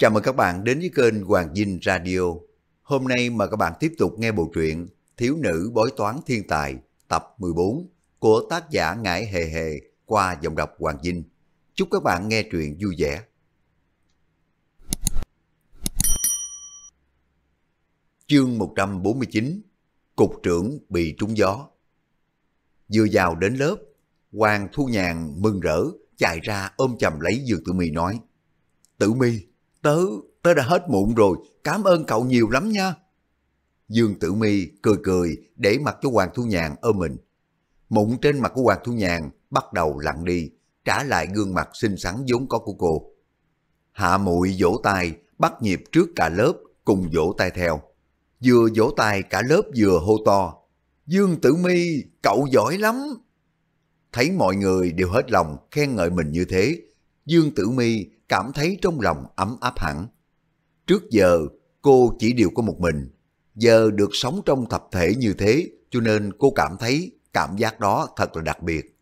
Chào mừng các bạn đến với kênh Hoàng Dinh Radio. Hôm nay mà các bạn tiếp tục nghe bộ truyện Thiếu nữ bói toán thiên tài tập 14 của tác giả Ngải Hề Hề qua giọng đọc Hoàng Dinh. Chúc các bạn nghe truyện vui vẻ. Chương 149 Cục trưởng bị trúng gió Vừa vào đến lớp, Hoàng Thu Nhàn mừng rỡ chạy ra ôm chầm lấy Dương Tử My nói Tử My. Tớ, tớ đã hết mụn rồi, cảm ơn cậu nhiều lắm nha. Dương Tử Mi cười cười để mặt cho Hoàng Thu Nhàn ôm mình. Mụn trên mặt của Hoàng Thu Nhàn bắt đầu lặn đi, trả lại gương mặt xinh xắn vốn có của cô. Hạ muội vỗ tay, bắt nhịp trước cả lớp, cùng vỗ tay theo. Vừa vỗ tay cả lớp vừa hô to. Dương Tử Mi, cậu giỏi lắm. Thấy mọi người đều hết lòng khen ngợi mình như thế, Dương Tử Mi cảm thấy trong lòng ấm áp hẳn. Trước giờ, cô chỉ điều có một mình. Giờ được sống trong tập thể như thế, cho nên cô cảm thấy cảm giác đó thật là đặc biệt.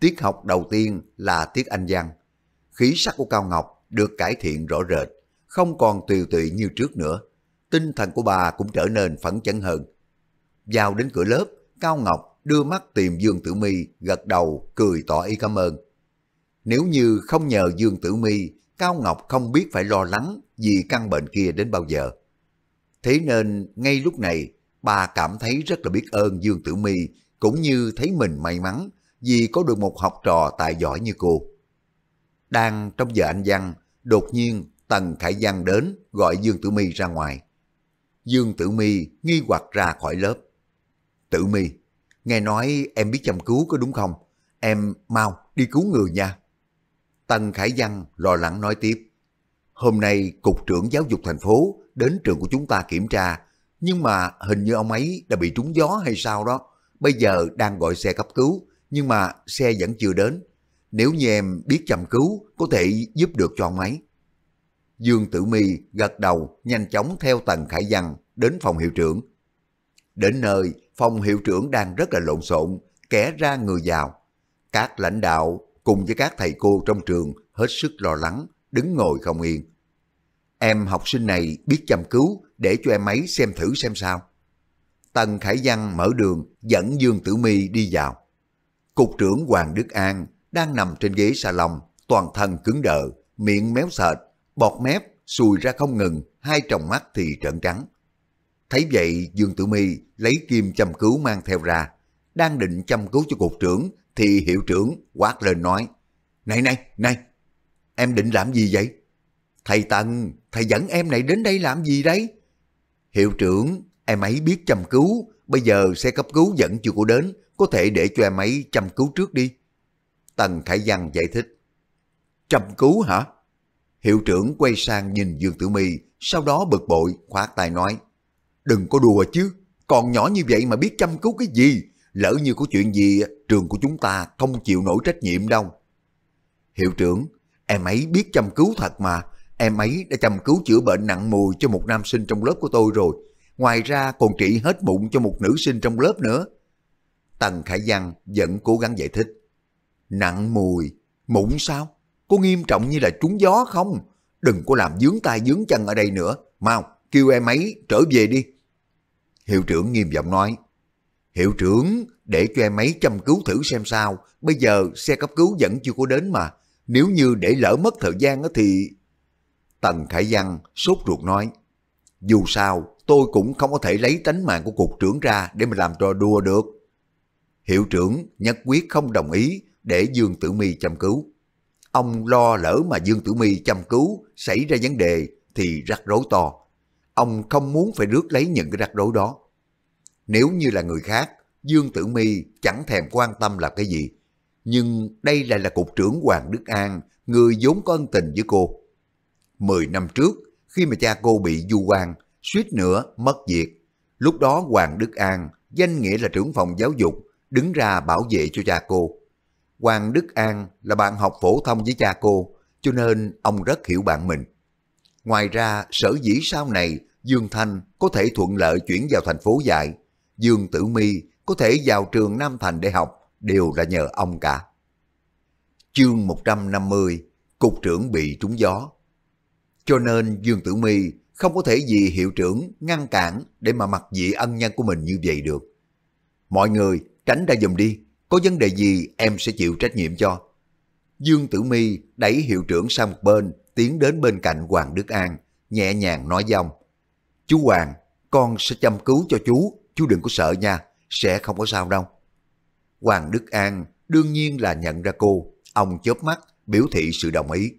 Tiết học đầu tiên là tiết Anh văn. Khí sắc của Cao Ngọc được cải thiện rõ rệt, không còn tiều tụy như trước nữa. Tinh thần của bà cũng trở nên phấn chấn hơn. Vào đến cửa lớp, Cao Ngọc đưa mắt tìm Dương Tử My, gật đầu, cười tỏ ý cảm ơn. Nếu như không nhờ Dương Tử Mi, Cao Ngọc không biết phải lo lắng vì căn bệnh kia đến bao giờ. Thế nên ngay lúc này, bà cảm thấy rất là biết ơn Dương Tử Mi cũng như thấy mình may mắn vì có được một học trò tài giỏi như cô. Đang trong giờ anh văn, đột nhiên Tần Khải Văn đến gọi Dương Tử Mi ra ngoài. Dương Tử Mi nghi hoặc ra khỏi lớp. Tử Mi, nghe nói em biết chăm cứu có đúng không? Em mau đi cứu người nha. Tần Khải Văn lo lắng nói tiếp. Hôm nay Cục trưởng Giáo dục thành phố đến trường của chúng ta kiểm tra, nhưng mà hình như ông ấy đã bị trúng gió hay sao đó. Bây giờ đang gọi xe cấp cứu, nhưng mà xe vẫn chưa đến. Nếu như em biết chăm cứu, có thể giúp được cho ông ấy. Dương Tử Mi gật đầu nhanh chóng theo Tần Khải Văn đến phòng hiệu trưởng. Đến nơi, phòng hiệu trưởng đang rất là lộn xộn, kẻ ra người vào. Các lãnh đạo cùng với các thầy cô trong trường hết sức lo lắng, đứng ngồi không yên. Em học sinh này biết chăm cứu để cho em ấy xem thử xem sao. Tần Khải Văn mở đường dẫn Dương Tử Mi đi vào. Cục trưởng Hoàng Đức An đang nằm trên ghế salon, toàn thân cứng đờ, miệng méo sệt, bọt mép sùi ra không ngừng, hai tròng mắt thì trợn trắng. Thấy vậy Dương Tử Mi lấy kim chăm cứu mang theo ra, đang định chăm cứu cho cục trưởng thì hiệu trưởng quát lên nói, Này này, này, em định làm gì vậy? Thầy Tần, thầy dẫn em này đến đây làm gì đấy? Hiệu trưởng, em ấy biết chăm cứu, bây giờ xe cấp cứu vẫn chưa có đến, có thể để cho em ấy chăm cứu trước đi. Tần Khải Văn giải thích. Chăm cứu hả? Hiệu trưởng quay sang nhìn Dương Tử My, sau đó bực bội, khoát tay nói. Đừng có đùa chứ, còn nhỏ như vậy mà biết chăm cứu cái gì, lỡ như có chuyện gì trường của chúng ta không chịu nổi trách nhiệm đâu. Hiệu trưởng, em ấy biết chăm cứu thật mà, em ấy đã chăm cứu chữa bệnh nặng mùi cho một nam sinh trong lớp của tôi rồi, ngoài ra còn trị hết bụng cho một nữ sinh trong lớp nữa. Tần Khải Văn vẫn cố gắng giải thích. Nặng mùi, mụn sao? Có nghiêm trọng như là trúng gió không? Đừng có làm dướng tay dướng chân ở đây nữa. Mau, kêu em ấy trở về đi. Hiệu trưởng nghiêm giọng nói. Hiệu trưởng, để cho em ấy chăm cứu thử xem sao, bây giờ xe cấp cứu vẫn chưa có đến mà, nếu như để lỡ mất thời gian thì... Tần Khải Văn sốt ruột nói, dù sao tôi cũng không có thể lấy tánh mạng của cục trưởng ra để mà làm trò đùa được. Hiệu trưởng nhất quyết không đồng ý để Dương Tử Mi chăm cứu. Ông lo lỡ mà Dương Tử Mi chăm cứu xảy ra vấn đề thì rắc rối to. Ông không muốn phải rước lấy những cái rắc rối đó. Nếu như là người khác, Dương Tử Mi chẳng thèm quan tâm là cái gì. Nhưng đây lại là cục trưởng Hoàng Đức An, người vốn có ân tình với cô. Mười năm trước, khi mà cha cô bị du quan, suýt nữa mất việc. Lúc đó Hoàng Đức An, danh nghĩa là trưởng phòng giáo dục, đứng ra bảo vệ cho cha cô. Hoàng Đức An là bạn học phổ thông với cha cô, cho nên ông rất hiểu bạn mình. Ngoài ra, sở dĩ sau này Dương Thanh có thể thuận lợi chuyển vào thành phố dạy Dương Tử Mi có thể vào trường Nam Thành để học đều là nhờ ông cả. Chương 150 Cục trưởng bị trúng gió Cho nên Dương Tử Mi không có thể vì hiệu trưởng ngăn cản để mà mặc dị ân nhân của mình như vậy được. Mọi người tránh ra dùm đi, có vấn đề gì em sẽ chịu trách nhiệm cho. Dương Tử Mi đẩy hiệu trưởng sang một bên, tiến đến bên cạnh Hoàng Đức An, nhẹ nhàng nói với Chú Hoàng, con sẽ chăm cứu cho chú, chú đừng có sợ nha, sẽ không có sao đâu. Hoàng Đức An đương nhiên là nhận ra cô, ông chớp mắt, biểu thị sự đồng ý.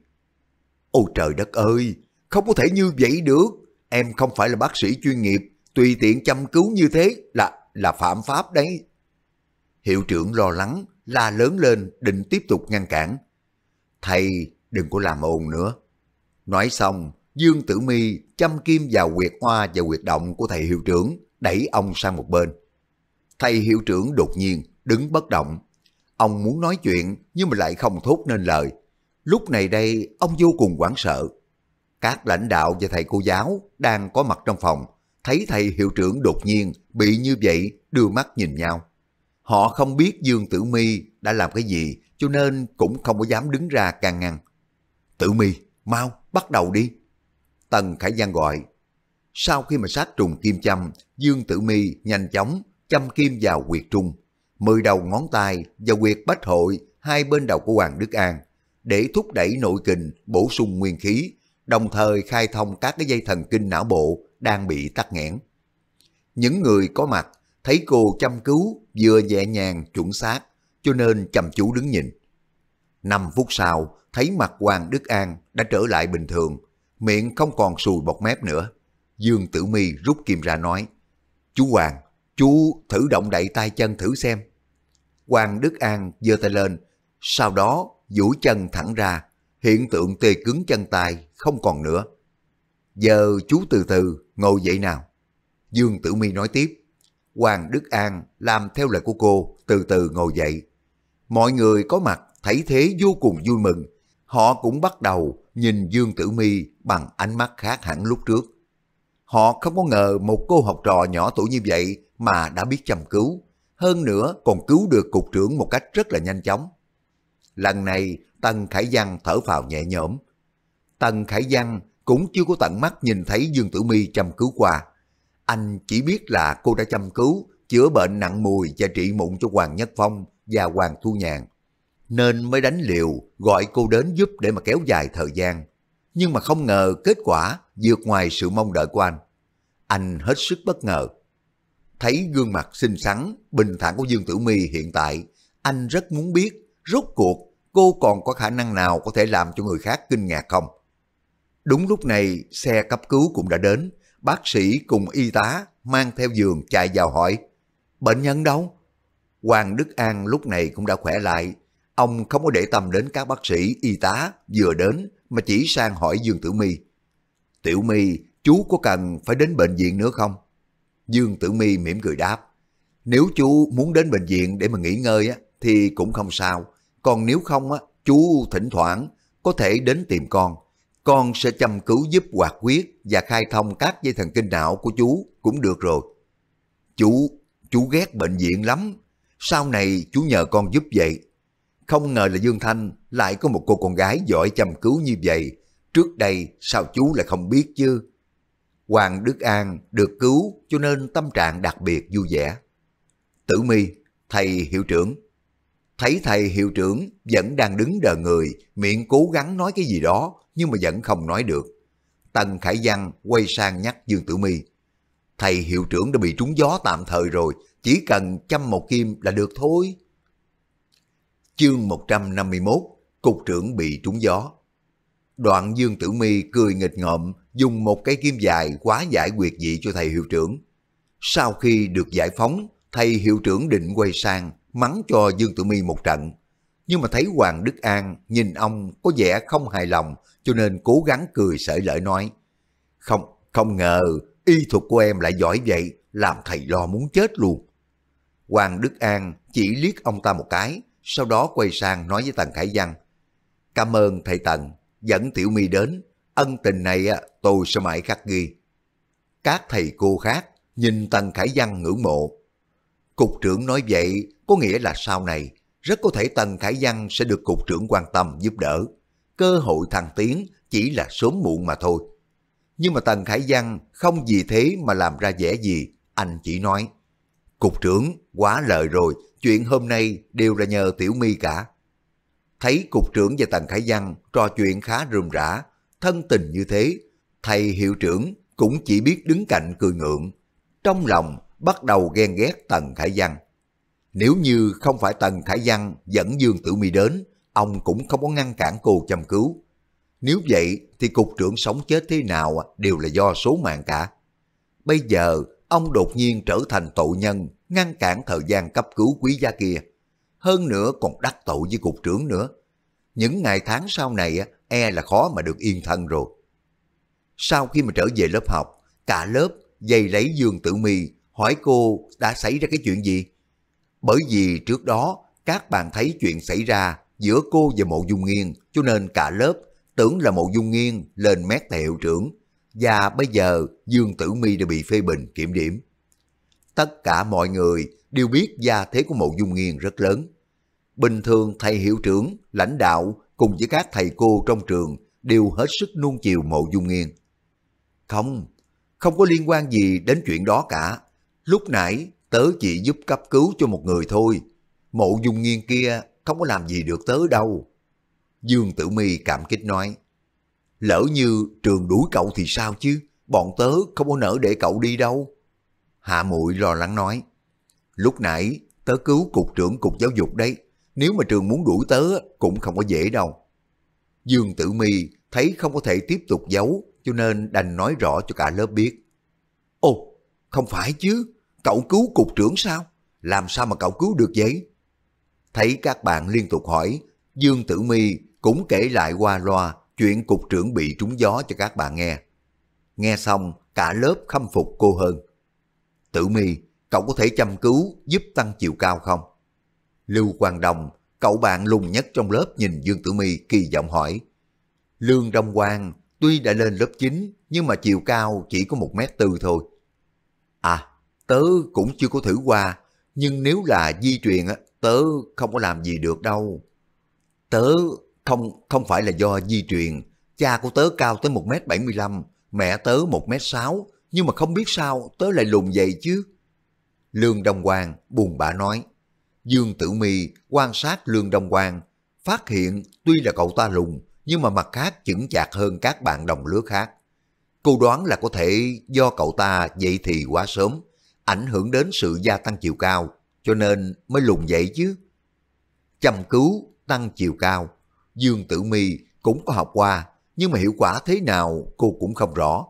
Ôi trời đất ơi, không có thể như vậy được, em không phải là bác sĩ chuyên nghiệp, tùy tiện chăm cứu như thế là là phạm pháp đấy. Hiệu trưởng lo lắng, la lớn lên định tiếp tục ngăn cản. Thầy, đừng có làm ồn nữa. Nói xong, Dương Tử Mi chăm kim vào quyệt hoa và quyệt động của thầy hiệu trưởng, đẩy ông sang một bên. Thầy hiệu trưởng đột nhiên đứng bất động. Ông muốn nói chuyện nhưng mà lại không thốt nên lời. Lúc này đây ông vô cùng hoảng sợ. Các lãnh đạo và thầy cô giáo đang có mặt trong phòng, thấy thầy hiệu trưởng đột nhiên bị như vậy đưa mắt nhìn nhau. Họ không biết Dương Tử Mi đã làm cái gì cho nên cũng không có dám đứng ra can ngăn. Tử Mi, mau, bắt đầu đi. Tần Khải Giang gọi, sau khi mà sát trùng kim châm, Dương Tử Mi nhanh chóng châm kim vào quyệt trung, mười đầu ngón tay và quyệt bách hội hai bên đầu của Hoàng Đức An để thúc đẩy nội kình bổ sung nguyên khí, đồng thời khai thông các cái dây thần kinh não bộ đang bị tắc nghẽn. Những người có mặt thấy cô chăm cứu vừa nhẹ nhàng chuẩn xác cho nên chăm chú đứng nhìn. năm phút sau, thấy mặt Hoàng Đức An đã trở lại bình thường, miệng không còn sùi bọt mép nữa. Dương Tử Mi rút kim ra nói, Chú Hoàng, chú thử động đậy tay chân thử xem. Hoàng Đức An giơ tay lên, sau đó duỗi chân thẳng ra, hiện tượng tê cứng chân tay không còn nữa. Giờ chú từ từ ngồi dậy nào. Dương Tử Mi nói tiếp, Hoàng Đức An làm theo lời của cô, từ từ ngồi dậy. Mọi người có mặt thấy thế vô cùng vui mừng, họ cũng bắt đầu nhìn Dương Tử Mi bằng ánh mắt khác hẳn lúc trước. Họ không có ngờ một cô học trò nhỏ tuổi như vậy mà đã biết chăm cứu. Hơn nữa còn cứu được cục trưởng một cách rất là nhanh chóng. Lần này Tần Khải Văn thở phào nhẹ nhõm. Tần Khải Văn cũng chưa có tận mắt nhìn thấy Dương Tử Mi chăm cứu qua. Anh chỉ biết là cô đã chăm cứu, chữa bệnh nặng mùi và trị mụn cho Hoàng Nhất Phong và Hoàng Thu Nhàn. Nên mới đánh liều gọi cô đến giúp để mà kéo dài thời gian nhưng mà không ngờ kết quả vượt ngoài sự mong đợi của anh. Anh hết sức bất ngờ. Thấy gương mặt xinh xắn, bình thản của Dương Tử My hiện tại, anh rất muốn biết rốt cuộc cô còn có khả năng nào có thể làm cho người khác kinh ngạc không? Đúng lúc này, xe cấp cứu cũng đã đến. Bác sĩ cùng y tá mang theo giường chạy vào hỏi, bệnh nhân đâu? Hoàng Đức An lúc này cũng đã khỏe lại. Ông không có để tâm đến các bác sĩ, y tá vừa đến mà chỉ sang hỏi Dương Tử My, Tiểu My, chú có cần phải đến bệnh viện nữa không? Dương Tử My mỉm cười đáp. Nếu chú muốn đến bệnh viện để mà nghỉ ngơi á, thì cũng không sao. Còn nếu không á, chú thỉnh thoảng có thể đến tìm con. Con sẽ chăm cứu giúp hoạt huyết và khai thông các dây thần kinh não của chú cũng được rồi. Chú, chú ghét bệnh viện lắm. Sau này chú nhờ con giúp vậy không ngờ là Dương Thanh lại có một cô con gái giỏi chăm cứu như vậy. Trước đây sao chú lại không biết chứ? Hoàng Đức An được cứu cho nên tâm trạng đặc biệt vui vẻ. Tử mi, thầy hiệu trưởng. Thấy thầy hiệu trưởng vẫn đang đứng đờ người, miệng cố gắng nói cái gì đó nhưng mà vẫn không nói được. Tần Khải Văn quay sang nhắc Dương Tử mi Thầy hiệu trưởng đã bị trúng gió tạm thời rồi, chỉ cần chăm một kim là được thôi. Chương 151, Cục trưởng bị trúng gió. Đoạn Dương Tử Mi cười nghịch ngợm, dùng một cái kim dài quá giải quyệt dị cho thầy hiệu trưởng. Sau khi được giải phóng, thầy hiệu trưởng định quay sang, mắng cho Dương Tử Mi một trận. Nhưng mà thấy Hoàng Đức An nhìn ông có vẻ không hài lòng, cho nên cố gắng cười sởi lợi nói. Không, không ngờ, y thuật của em lại giỏi vậy, làm thầy lo muốn chết luôn. Hoàng Đức An chỉ liếc ông ta một cái, sau đó quay sang nói với Tần Khải Văn. Cảm ơn thầy Tần, dẫn Tiểu Mi đến, ân tình này tôi sẽ mãi khắc ghi. Các thầy cô khác nhìn Tần Khải Văn ngưỡng mộ. Cục trưởng nói vậy có nghĩa là sau này rất có thể Tần Khải Văn sẽ được cục trưởng quan tâm giúp đỡ. Cơ hội thăng tiến chỉ là sớm muộn mà thôi. Nhưng mà Tần Khải Văn không vì thế mà làm ra vẻ gì, anh chỉ nói. Cục trưởng, quá lời rồi, chuyện hôm nay đều là nhờ Tiểu My cả. Thấy cục trưởng và Tần Khải Văn trò chuyện khá rườm rã, thân tình như thế, thầy hiệu trưởng cũng chỉ biết đứng cạnh cười ngượng. Trong lòng bắt đầu ghen ghét Tần Khải Văn. Nếu như không phải Tần Khải Văn dẫn Dương Tử My đến, ông cũng không có ngăn cản cô chăm cứu. Nếu vậy thì cục trưởng sống chết thế nào đều là do số mạng cả. Bây giờ ông đột nhiên trở thành tội nhân ngăn cản thời gian cấp cứu quý gia kia. Hơn nữa còn đắc tội với cục trưởng nữa. Những ngày tháng sau này e là khó mà được yên thân rồi. Sau khi mà trở về lớp học, cả lớp dày lấy Dương Tử My hỏi cô đã xảy ra cái chuyện gì? Bởi vì trước đó các bạn thấy chuyện xảy ra giữa cô và Mộ Dung Nghiên cho nên cả lớp tưởng là Mộ Dung Nghiên lên mét tại hiệu trưởng và bây giờ Dương Tử My đã bị phê bình kiểm điểm. Tất cả mọi người đều biết gia thế của Mộ Dung Nghiên rất lớn. Bình thường thầy hiệu trưởng, lãnh đạo cùng với các thầy cô trong trường đều hết sức nuông chiều Mộ Dung Nghiên. Không, không có liên quan gì đến chuyện đó cả. Lúc nãy tớ chỉ giúp cấp cứu cho một người thôi. Mộ Dung Nghiên kia không có làm gì được tớ đâu. Dương Tử Mi cảm kích nói. Lỡ như trường đuổi cậu thì sao chứ? Bọn tớ không có nỡ để cậu đi đâu. Hạ muội lo lắng nói. Lúc nãy tớ cứu cục trưởng cục giáo dục đấy. Nếu mà trường muốn đuổi tớ cũng không có dễ đâu. Dương Tử Mi thấy không có thể tiếp tục giấu cho nên đành nói rõ cho cả lớp biết. Ồ, không phải chứ, cậu cứu cục trưởng sao? Làm sao mà cậu cứu được vậy? Thấy các bạn liên tục hỏi, Dương Tử Mi cũng kể lại qua loa chuyện cục trưởng bị trúng gió cho các bạn nghe. Nghe xong, cả lớp khâm phục cô hơn. Tử mi, cậu có thể chăm cứu giúp tăng chiều cao không? Lưu Quang Đồng, cậu bạn lùng nhất trong lớp nhìn Dương Tử mi kỳ vọng hỏi. Lương Đông Quang tuy đã lên lớp 9 nhưng mà chiều cao chỉ có một mét tư thôi. À, tớ cũng chưa có thử qua, nhưng nếu là di truyền á, tớ không có làm gì được đâu. Tớ không không phải là do di truyền, cha của tớ cao tới 1m75, mẹ tớ 1m6, nhưng mà không biết sao tớ lại lùn vậy chứ. Lương Đông Quang buồn bã nói. Dương Tử Mi quan sát Lương Đông Quang, phát hiện tuy là cậu ta lùn, nhưng mà mặt khác chững chạc hơn các bạn đồng lứa khác. Cô đoán là có thể do cậu ta dậy thì quá sớm, ảnh hưởng đến sự gia tăng chiều cao, cho nên mới lùn vậy chứ. Chăm cứu tăng chiều cao, Dương Tử Mi cũng có học qua, nhưng mà hiệu quả thế nào cô cũng không rõ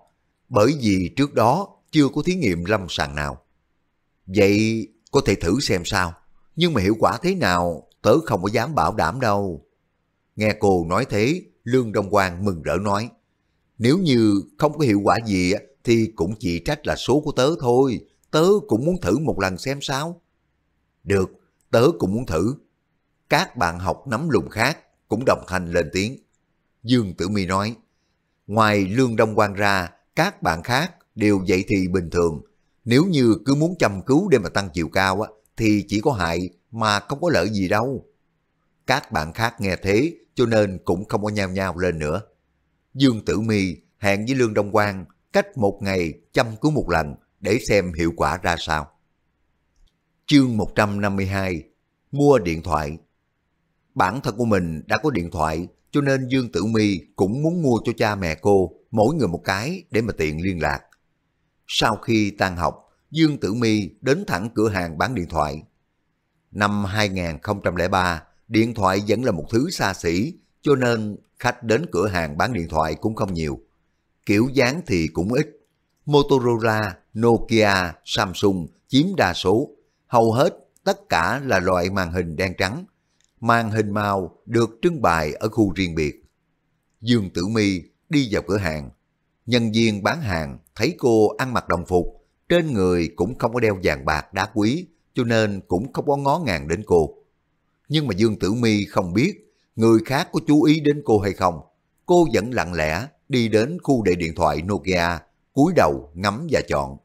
bởi vì trước đó chưa có thí nghiệm lâm sàng nào. Vậy có thể thử xem sao, nhưng mà hiệu quả thế nào tớ không có dám bảo đảm đâu. Nghe cô nói thế, Lương Đông Quang mừng rỡ nói, nếu như không có hiệu quả gì thì cũng chỉ trách là số của tớ thôi, tớ cũng muốn thử một lần xem sao. Được, tớ cũng muốn thử. Các bạn học nắm lùng khác cũng đồng thanh lên tiếng. Dương Tử Mi nói, ngoài Lương Đông Quang ra, các bạn khác đều vậy thì bình thường. Nếu như cứ muốn chăm cứu để mà tăng chiều cao á, thì chỉ có hại mà không có lợi gì đâu. Các bạn khác nghe thế cho nên cũng không có nhao nhao lên nữa. Dương Tử my hẹn với Lương Đông Quang cách một ngày chăm cứu một lần để xem hiệu quả ra sao. Chương 152 Mua điện thoại Bản thân của mình đã có điện thoại cho nên Dương Tử my cũng muốn mua cho cha mẹ cô mỗi người một cái để mà tiện liên lạc. Sau khi tan học, Dương Tử Mi đến thẳng cửa hàng bán điện thoại. Năm 2003, điện thoại vẫn là một thứ xa xỉ, cho nên khách đến cửa hàng bán điện thoại cũng không nhiều. Kiểu dáng thì cũng ít. Motorola, Nokia, Samsung chiếm đa số. Hầu hết tất cả là loại màn hình đen trắng. Màn hình màu được trưng bày ở khu riêng biệt. Dương Tử Mi đi vào cửa hàng. Nhân viên bán hàng thấy cô ăn mặc đồng phục, trên người cũng không có đeo vàng bạc đá quý, cho nên cũng không có ngó ngàng đến cô. Nhưng mà Dương Tử Mi không biết người khác có chú ý đến cô hay không. Cô vẫn lặng lẽ đi đến khu để điện thoại Nokia, cúi đầu ngắm và chọn.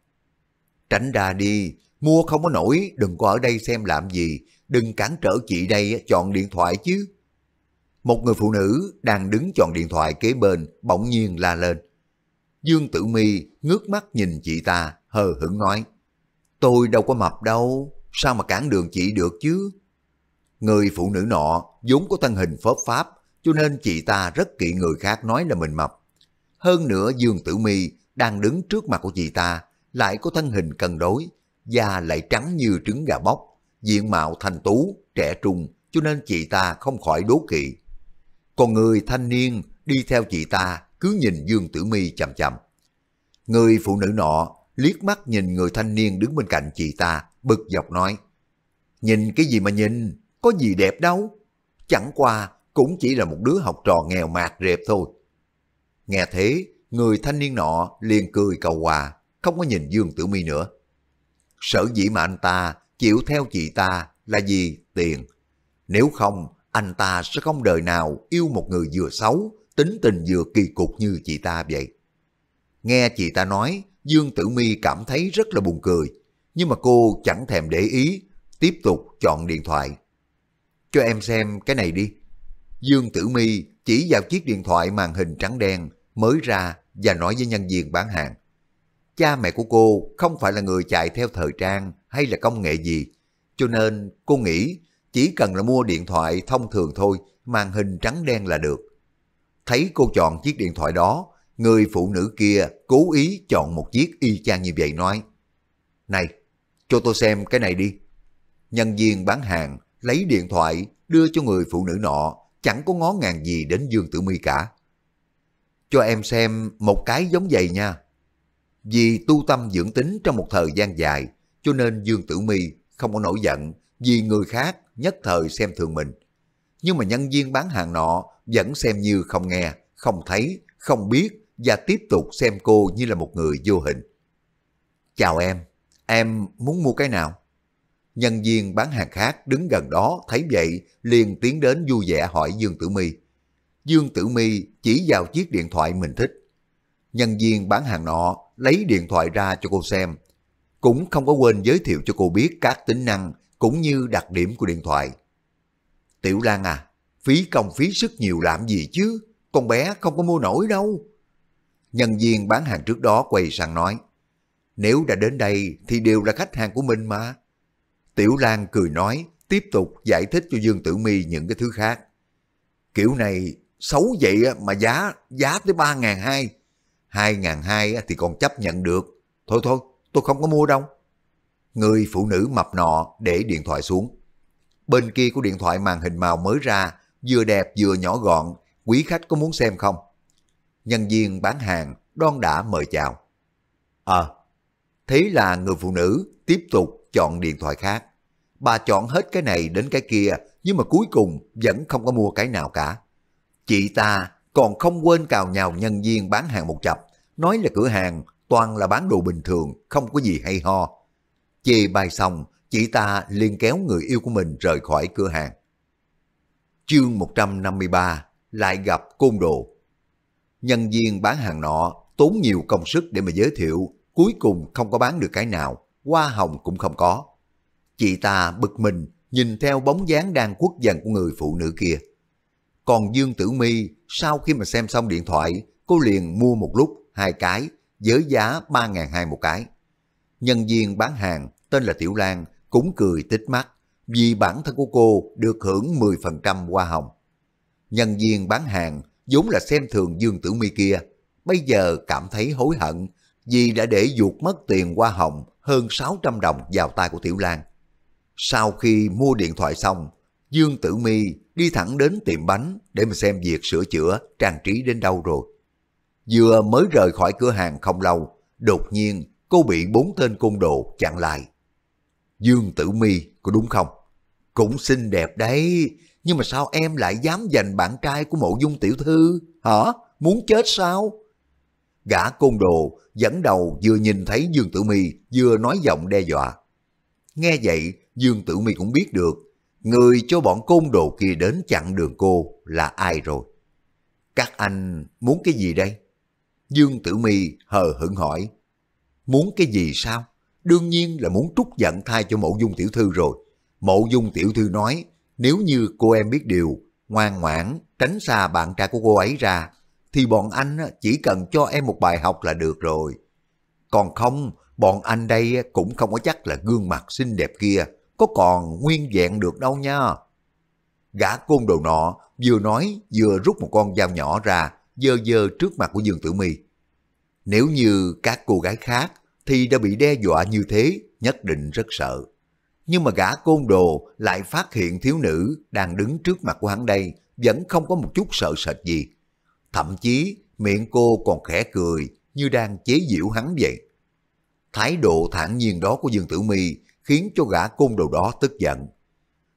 Tránh ra đi, mua không có nổi, đừng có ở đây xem làm gì, đừng cản trở chị đây chọn điện thoại chứ. Một người phụ nữ đang đứng chọn điện thoại kế bên bỗng nhiên la lên. Dương Tử Mi ngước mắt nhìn chị ta, hờ hững nói. Tôi đâu có mập đâu, sao mà cản đường chị được chứ? Người phụ nữ nọ vốn có thân hình phớp pháp, cho nên chị ta rất kỵ người khác nói là mình mập. Hơn nữa Dương Tử Mi đang đứng trước mặt của chị ta, lại có thân hình cân đối, da lại trắng như trứng gà bóc, diện mạo thanh tú, trẻ trung, cho nên chị ta không khỏi đố kỵ. Còn người thanh niên đi theo chị ta cứ nhìn Dương Tử Mi chậm chậm Người phụ nữ nọ liếc mắt nhìn người thanh niên đứng bên cạnh chị ta, bực dọc nói. Nhìn cái gì mà nhìn, có gì đẹp đâu. Chẳng qua cũng chỉ là một đứa học trò nghèo mạt rệp thôi. Nghe thế, người thanh niên nọ liền cười cầu hòa, không có nhìn Dương Tử Mi nữa. Sở dĩ mà anh ta chịu theo chị ta là vì tiền. Nếu không, anh ta sẽ không đời nào yêu một người vừa xấu, tính tình vừa kỳ cục như chị ta vậy. Nghe chị ta nói, Dương Tử Mi cảm thấy rất là buồn cười, nhưng mà cô chẳng thèm để ý, tiếp tục chọn điện thoại. Cho em xem cái này đi. Dương Tử Mi chỉ vào chiếc điện thoại màn hình trắng đen mới ra và nói với nhân viên bán hàng. Cha mẹ của cô không phải là người chạy theo thời trang hay là công nghệ gì, cho nên cô nghĩ chỉ cần là mua điện thoại thông thường thôi, màn hình trắng đen là được. Thấy cô chọn chiếc điện thoại đó, người phụ nữ kia cố ý chọn một chiếc y chang như vậy nói. Này, cho tôi xem cái này đi. Nhân viên bán hàng lấy điện thoại đưa cho người phụ nữ nọ, chẳng có ngó ngàng gì đến Dương Tử Mi cả. Cho em xem một cái giống vậy nha. Vì tu tâm dưỡng tính trong một thời gian dài, cho nên Dương Tử Mi không có nổi giận vì người khác nhất thời xem thường mình. Nhưng mà nhân viên bán hàng nọ vẫn xem như không nghe, không thấy, không biết và tiếp tục xem cô như là một người vô hình. Chào em, em muốn mua cái nào? Nhân viên bán hàng khác đứng gần đó thấy vậy liền tiến đến vui vẻ hỏi Dương Tử My. Dương Tử My chỉ vào chiếc điện thoại mình thích. Nhân viên bán hàng nọ lấy điện thoại ra cho cô xem. Cũng không có quên giới thiệu cho cô biết các tính năng cũng như đặc điểm của điện thoại. Tiểu Lan à, phí công phí sức nhiều làm gì chứ, con bé không có mua nổi đâu. Nhân viên bán hàng trước đó quay sang nói, nếu đã đến đây thì đều là khách hàng của mình mà. Tiểu Lan cười nói, tiếp tục giải thích cho Dương Tử My những cái thứ khác. Kiểu này xấu vậy mà giá giá tới 3 ngàn hai, hai ngàn hai thì còn chấp nhận được. Thôi thôi, tôi không có mua đâu người phụ nữ mập nọ để điện thoại xuống. Bên kia của điện thoại màn hình màu mới ra, vừa đẹp vừa nhỏ gọn, quý khách có muốn xem không? Nhân viên bán hàng đon đã mời chào. Ờ, à, thế là người phụ nữ tiếp tục chọn điện thoại khác. Bà chọn hết cái này đến cái kia, nhưng mà cuối cùng vẫn không có mua cái nào cả. Chị ta còn không quên cào nhào nhân viên bán hàng một chập, nói là cửa hàng toàn là bán đồ bình thường, không có gì hay ho. Chê bài xong, chị ta liền kéo người yêu của mình rời khỏi cửa hàng. Chương 153 lại gặp côn đồ. Nhân viên bán hàng nọ tốn nhiều công sức để mà giới thiệu, cuối cùng không có bán được cái nào, hoa hồng cũng không có. Chị ta bực mình nhìn theo bóng dáng đang quất dần của người phụ nữ kia. Còn Dương Tử my sau khi mà xem xong điện thoại, cô liền mua một lúc hai cái với giá 3.200 một cái. Nhân viên bán hàng tên là Tiểu Lan cũng cười tích mắt vì bản thân của cô được hưởng 10% hoa hồng. Nhân viên bán hàng vốn là xem thường Dương Tử Mi kia, bây giờ cảm thấy hối hận vì đã để ruột mất tiền hoa hồng hơn 600 đồng vào tay của Tiểu Lan. Sau khi mua điện thoại xong, Dương Tử Mi đi thẳng đến tiệm bánh để mà xem việc sửa chữa, trang trí đến đâu rồi. Vừa mới rời khỏi cửa hàng không lâu, đột nhiên cô bị bốn tên côn đồ chặn lại. Dương Tử Mi có đúng không? Cũng xinh đẹp đấy, nhưng mà sao em lại dám giành bạn trai của mộ dung tiểu thư? Hả? Muốn chết sao? Gã côn đồ dẫn đầu vừa nhìn thấy Dương Tử Mi vừa nói giọng đe dọa. Nghe vậy, Dương Tử Mi cũng biết được, người cho bọn côn đồ kia đến chặn đường cô là ai rồi. Các anh muốn cái gì đây? Dương Tử Mi hờ hững hỏi. Muốn cái gì sao? đương nhiên là muốn trút giận thai cho mộ dung tiểu thư rồi. Mộ dung tiểu thư nói, nếu như cô em biết điều, ngoan ngoãn, tránh xa bạn trai của cô ấy ra, thì bọn anh chỉ cần cho em một bài học là được rồi. Còn không, bọn anh đây cũng không có chắc là gương mặt xinh đẹp kia có còn nguyên vẹn được đâu nha. Gã côn đồ nọ vừa nói vừa rút một con dao nhỏ ra, dơ dơ trước mặt của Dương Tử Mi. Nếu như các cô gái khác thì đã bị đe dọa như thế, nhất định rất sợ. Nhưng mà gã côn đồ lại phát hiện thiếu nữ đang đứng trước mặt của hắn đây vẫn không có một chút sợ sệt gì. Thậm chí miệng cô còn khẽ cười như đang chế giễu hắn vậy. Thái độ thản nhiên đó của Dương Tử Mi khiến cho gã côn đồ đó tức giận.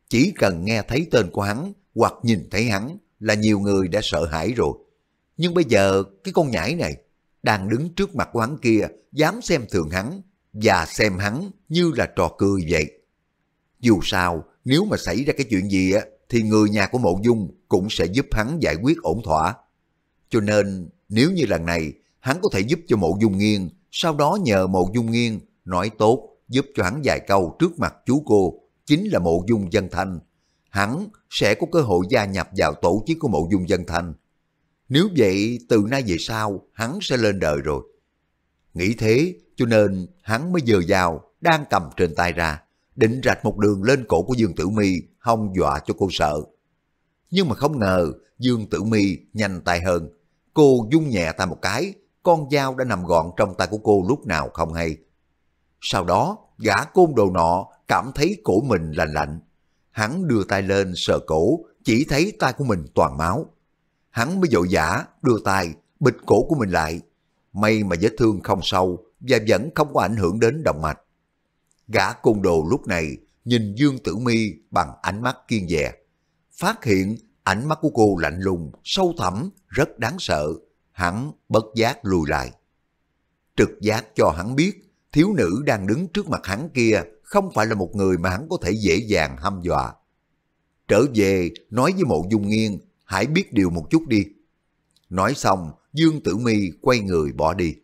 Chỉ cần nghe thấy tên của hắn hoặc nhìn thấy hắn là nhiều người đã sợ hãi rồi. Nhưng bây giờ cái con nhãi này đang đứng trước mặt quán kia dám xem thường hắn và xem hắn như là trò cười vậy. Dù sao, nếu mà xảy ra cái chuyện gì á, thì người nhà của Mộ Dung cũng sẽ giúp hắn giải quyết ổn thỏa. Cho nên, nếu như lần này, hắn có thể giúp cho Mộ Dung Nghiên, sau đó nhờ Mộ Dung Nghiên nói tốt, giúp cho hắn vài câu trước mặt chú cô, chính là Mộ Dung Dân Thanh. Hắn sẽ có cơ hội gia nhập vào tổ chức của Mộ Dung Dân Thanh. Nếu vậy từ nay về sau hắn sẽ lên đời rồi. Nghĩ thế cho nên hắn mới dờ dao đang cầm trên tay ra, định rạch một đường lên cổ của Dương Tử Mi hông dọa cho cô sợ. Nhưng mà không ngờ Dương Tử Mi nhanh tay hơn. Cô dung nhẹ tay một cái, con dao đã nằm gọn trong tay của cô lúc nào không hay. Sau đó, gã côn đồ nọ cảm thấy cổ mình lạnh lạnh. Hắn đưa tay lên sờ cổ, chỉ thấy tay của mình toàn máu hắn mới vội giả đưa tay bịt cổ của mình lại. May mà vết thương không sâu và vẫn không có ảnh hưởng đến động mạch. Gã côn đồ lúc này nhìn Dương Tử Mi bằng ánh mắt kiên dè. Phát hiện ánh mắt của cô lạnh lùng, sâu thẳm, rất đáng sợ. Hắn bất giác lùi lại. Trực giác cho hắn biết thiếu nữ đang đứng trước mặt hắn kia không phải là một người mà hắn có thể dễ dàng hăm dọa. Trở về nói với mộ dung nghiêng hãy biết điều một chút đi. Nói xong, Dương Tử Mi quay người bỏ đi.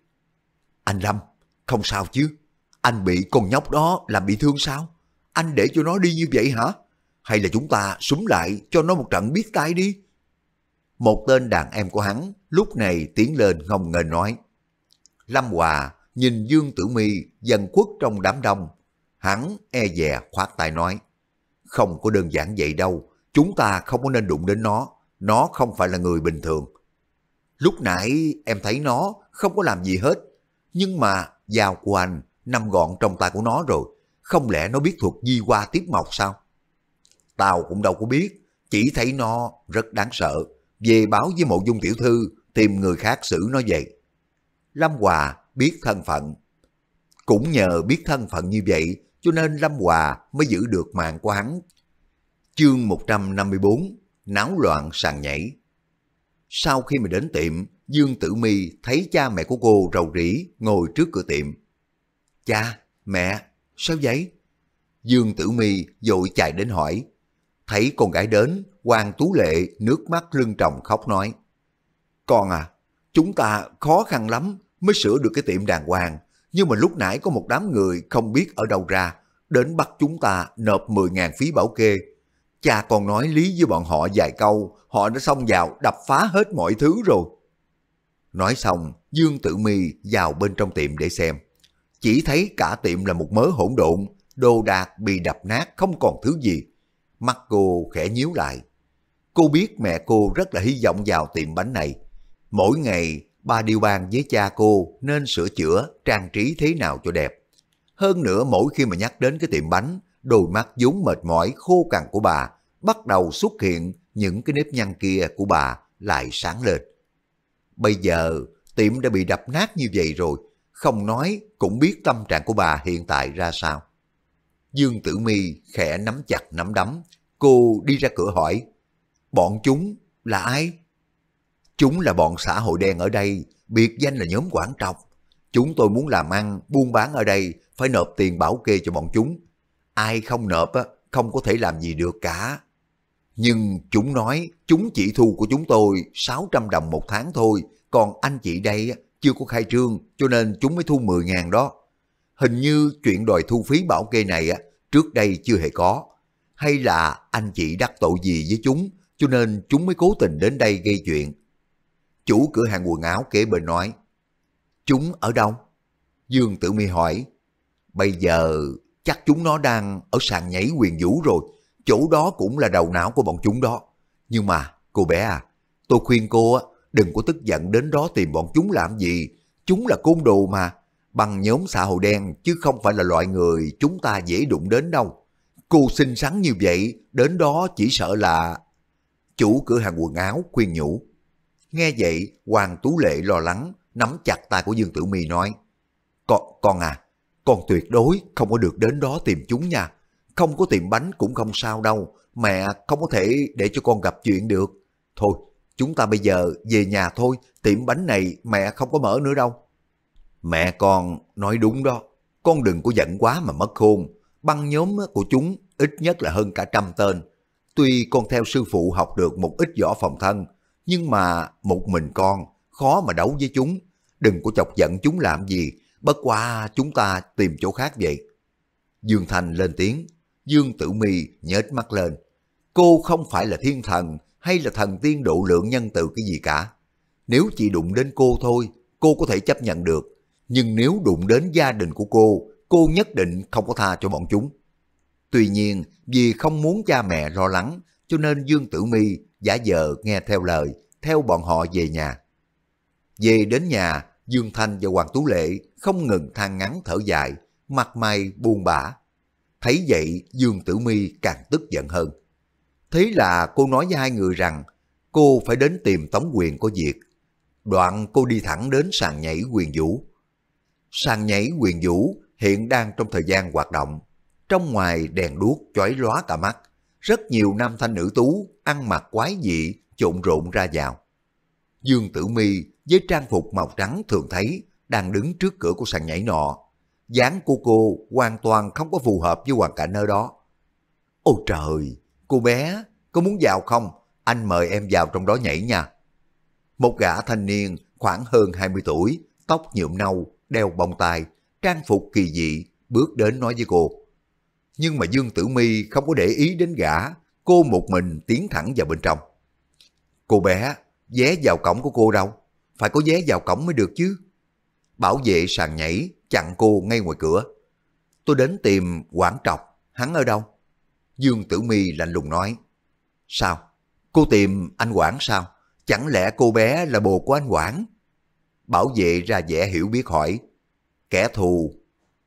Anh Lâm, không sao chứ? Anh bị con nhóc đó làm bị thương sao? Anh để cho nó đi như vậy hả? Hay là chúng ta súng lại cho nó một trận biết tay đi? Một tên đàn em của hắn lúc này tiến lên ngông nghênh nói. Lâm Hòa nhìn Dương Tử Mi dần quất trong đám đông. Hắn e dè khoát tay nói. Không có đơn giản vậy đâu, chúng ta không có nên đụng đến nó nó không phải là người bình thường. Lúc nãy em thấy nó không có làm gì hết, nhưng mà dao của anh nằm gọn trong tay của nó rồi, không lẽ nó biết thuộc di qua tiếp mộc sao? Tao cũng đâu có biết, chỉ thấy nó rất đáng sợ, về báo với mộ dung tiểu thư tìm người khác xử nó vậy. Lâm Hòa biết thân phận, cũng nhờ biết thân phận như vậy cho nên Lâm Hòa mới giữ được mạng của hắn. Chương 154 náo loạn sàn nhảy. Sau khi mà đến tiệm, Dương Tử Mi thấy cha mẹ của cô rầu rĩ ngồi trước cửa tiệm. Cha, mẹ, sao vậy? Dương Tử Mi vội chạy đến hỏi. Thấy con gái đến, Hoàng Tú Lệ nước mắt lưng tròng khóc nói. Con à, chúng ta khó khăn lắm mới sửa được cái tiệm đàng hoàng. Nhưng mà lúc nãy có một đám người không biết ở đâu ra, đến bắt chúng ta nộp 10.000 phí bảo kê cha còn nói lý với bọn họ vài câu, họ đã xông vào đập phá hết mọi thứ rồi. Nói xong, Dương Tử Mi vào bên trong tiệm để xem. Chỉ thấy cả tiệm là một mớ hỗn độn, đồ đạc bị đập nát không còn thứ gì. Mắt cô khẽ nhíu lại. Cô biết mẹ cô rất là hy vọng vào tiệm bánh này. Mỗi ngày, ba điều bàn với cha cô nên sửa chữa, trang trí thế nào cho đẹp. Hơn nữa mỗi khi mà nhắc đến cái tiệm bánh, đôi mắt vốn mệt mỏi khô cằn của bà bắt đầu xuất hiện những cái nếp nhăn kia của bà lại sáng lên. Bây giờ tiệm đã bị đập nát như vậy rồi, không nói cũng biết tâm trạng của bà hiện tại ra sao. Dương Tử Mi khẽ nắm chặt nắm đấm, cô đi ra cửa hỏi, bọn chúng là ai? Chúng là bọn xã hội đen ở đây, biệt danh là nhóm quản trọc. Chúng tôi muốn làm ăn, buôn bán ở đây, phải nộp tiền bảo kê cho bọn chúng. Ai không nộp không có thể làm gì được cả. Nhưng chúng nói chúng chỉ thu của chúng tôi 600 đồng một tháng thôi, còn anh chị đây chưa có khai trương cho nên chúng mới thu 10 ngàn đó. Hình như chuyện đòi thu phí bảo kê này trước đây chưa hề có. Hay là anh chị đắc tội gì với chúng cho nên chúng mới cố tình đến đây gây chuyện. Chủ cửa hàng quần áo kế bên nói, Chúng ở đâu? Dương Tử Mi hỏi, Bây giờ chắc chúng nó đang ở sàn nhảy quyền vũ rồi chỗ đó cũng là đầu não của bọn chúng đó. Nhưng mà, cô bé à, tôi khuyên cô á, đừng có tức giận đến đó tìm bọn chúng làm gì. Chúng là côn đồ mà, bằng nhóm xã hội đen chứ không phải là loại người chúng ta dễ đụng đến đâu. Cô xinh xắn như vậy, đến đó chỉ sợ là... Chủ cửa hàng quần áo khuyên nhủ. Nghe vậy, Hoàng Tú Lệ lo lắng, nắm chặt tay của Dương Tử Mi nói. Con, con à, con tuyệt đối không có được đến đó tìm chúng nha không có tiệm bánh cũng không sao đâu, mẹ không có thể để cho con gặp chuyện được. Thôi, chúng ta bây giờ về nhà thôi, tiệm bánh này mẹ không có mở nữa đâu. Mẹ con nói đúng đó, con đừng có giận quá mà mất khôn, băng nhóm của chúng ít nhất là hơn cả trăm tên. Tuy con theo sư phụ học được một ít võ phòng thân, nhưng mà một mình con khó mà đấu với chúng. Đừng có chọc giận chúng làm gì, bất quá chúng ta tìm chỗ khác vậy. Dương Thành lên tiếng, Dương Tử Mi nhếch mắt lên. Cô không phải là thiên thần hay là thần tiên độ lượng nhân từ cái gì cả. Nếu chỉ đụng đến cô thôi, cô có thể chấp nhận được. Nhưng nếu đụng đến gia đình của cô, cô nhất định không có tha cho bọn chúng. Tuy nhiên, vì không muốn cha mẹ lo lắng, cho nên Dương Tử Mi giả vờ nghe theo lời, theo bọn họ về nhà. Về đến nhà, Dương Thanh và Hoàng Tú Lệ không ngừng than ngắn thở dài, mặt mày buồn bã. Thấy vậy, Dương Tử Mi càng tức giận hơn. Thế là cô nói với hai người rằng cô phải đến tìm Tống Quyền có việc. Đoạn cô đi thẳng đến sàn nhảy quyền vũ. Sàn nhảy quyền vũ hiện đang trong thời gian hoạt động. Trong ngoài đèn đuốc chói lóa cả mắt. Rất nhiều nam thanh nữ tú ăn mặc quái dị trộn rộn ra vào. Dương Tử Mi với trang phục màu trắng thường thấy đang đứng trước cửa của sàn nhảy nọ dáng của cô hoàn toàn không có phù hợp với hoàn cảnh ở đó. Ôi trời, cô bé, có muốn vào không? Anh mời em vào trong đó nhảy nha. Một gã thanh niên khoảng hơn 20 tuổi, tóc nhuộm nâu, đeo bông tai, trang phục kỳ dị, bước đến nói với cô. Nhưng mà Dương Tử Mi không có để ý đến gã, cô một mình tiến thẳng vào bên trong. Cô bé, vé vào cổng của cô đâu? Phải có vé vào cổng mới được chứ bảo vệ sàn nhảy chặn cô ngay ngoài cửa. Tôi đến tìm Quảng Trọc, hắn ở đâu? Dương Tử Mi lạnh lùng nói. Sao? Cô tìm anh Quảng sao? Chẳng lẽ cô bé là bồ của anh Quảng? Bảo vệ ra vẻ hiểu biết hỏi. Kẻ thù.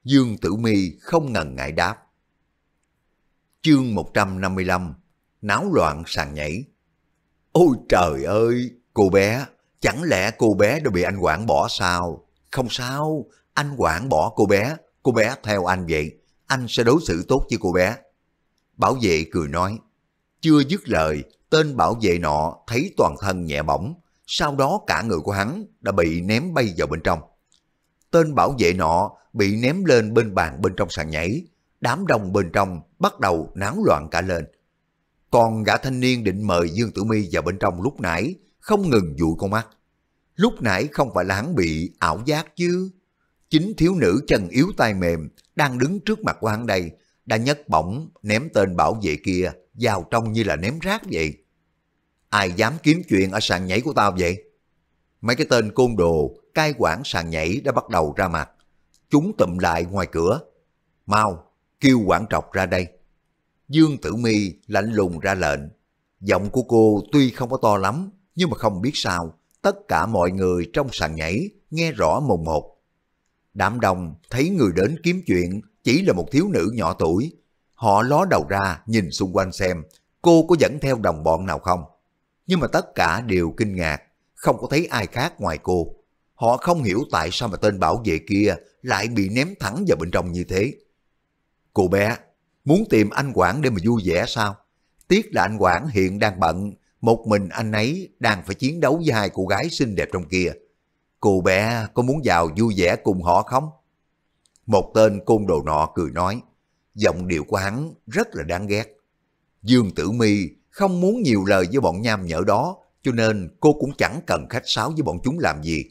Dương Tử Mi không ngần ngại đáp. Chương 155 Náo loạn sàn nhảy Ôi trời ơi! Cô bé! Chẳng lẽ cô bé đã bị anh Quảng bỏ sao? Không sao, anh quản bỏ cô bé, cô bé theo anh vậy, anh sẽ đối xử tốt với cô bé. Bảo vệ cười nói, chưa dứt lời, tên bảo vệ nọ thấy toàn thân nhẹ bỏng, sau đó cả người của hắn đã bị ném bay vào bên trong. Tên bảo vệ nọ bị ném lên bên bàn bên trong sàn nhảy, đám đông bên trong bắt đầu náo loạn cả lên. Còn gã thanh niên định mời Dương Tử my vào bên trong lúc nãy, không ngừng dụi con mắt lúc nãy không phải là hắn bị ảo giác chứ. Chính thiếu nữ chân yếu tay mềm đang đứng trước mặt của hắn đây, đã nhấc bổng ném tên bảo vệ kia vào trong như là ném rác vậy. Ai dám kiếm chuyện ở sàn nhảy của tao vậy? Mấy cái tên côn đồ, cai quản sàn nhảy đã bắt đầu ra mặt. Chúng tụm lại ngoài cửa. Mau, kêu quản trọc ra đây. Dương Tử Mi lạnh lùng ra lệnh. Giọng của cô tuy không có to lắm, nhưng mà không biết sao, tất cả mọi người trong sàn nhảy nghe rõ mồm một. Đám đồng thấy người đến kiếm chuyện chỉ là một thiếu nữ nhỏ tuổi. Họ ló đầu ra nhìn xung quanh xem cô có dẫn theo đồng bọn nào không. Nhưng mà tất cả đều kinh ngạc, không có thấy ai khác ngoài cô. Họ không hiểu tại sao mà tên bảo vệ kia lại bị ném thẳng vào bên trong như thế. Cô bé, muốn tìm anh Quảng để mà vui vẻ sao? Tiếc là anh Quảng hiện đang bận, một mình anh ấy đang phải chiến đấu với hai cô gái xinh đẹp trong kia. Cô bé có muốn vào vui vẻ cùng họ không? Một tên côn đồ nọ cười nói. Giọng điệu của hắn rất là đáng ghét. Dương Tử Mi không muốn nhiều lời với bọn nham nhở đó, cho nên cô cũng chẳng cần khách sáo với bọn chúng làm gì.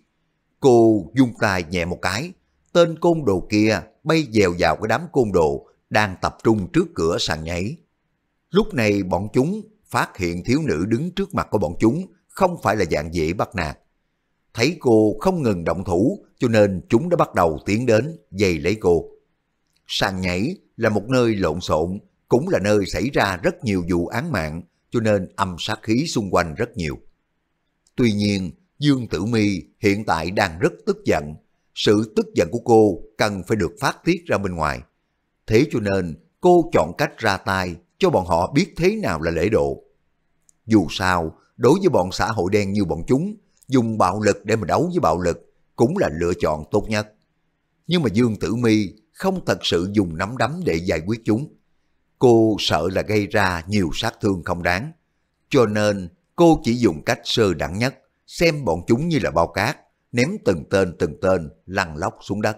Cô dung tay nhẹ một cái, tên côn đồ kia bay dèo vào cái đám côn đồ đang tập trung trước cửa sàn nhảy. Lúc này bọn chúng phát hiện thiếu nữ đứng trước mặt của bọn chúng không phải là dạng dễ bắt nạt. Thấy cô không ngừng động thủ cho nên chúng đã bắt đầu tiến đến dày lấy cô. Sàn nhảy là một nơi lộn xộn, cũng là nơi xảy ra rất nhiều vụ án mạng cho nên âm sát khí xung quanh rất nhiều. Tuy nhiên, Dương Tử Mi hiện tại đang rất tức giận. Sự tức giận của cô cần phải được phát tiết ra bên ngoài. Thế cho nên cô chọn cách ra tay cho bọn họ biết thế nào là lễ độ. Dù sao, đối với bọn xã hội đen như bọn chúng, dùng bạo lực để mà đấu với bạo lực cũng là lựa chọn tốt nhất. Nhưng mà Dương Tử Mi không thật sự dùng nắm đấm để giải quyết chúng. Cô sợ là gây ra nhiều sát thương không đáng. Cho nên cô chỉ dùng cách sơ đẳng nhất, xem bọn chúng như là bao cát, ném từng tên từng tên lăn lóc xuống đất.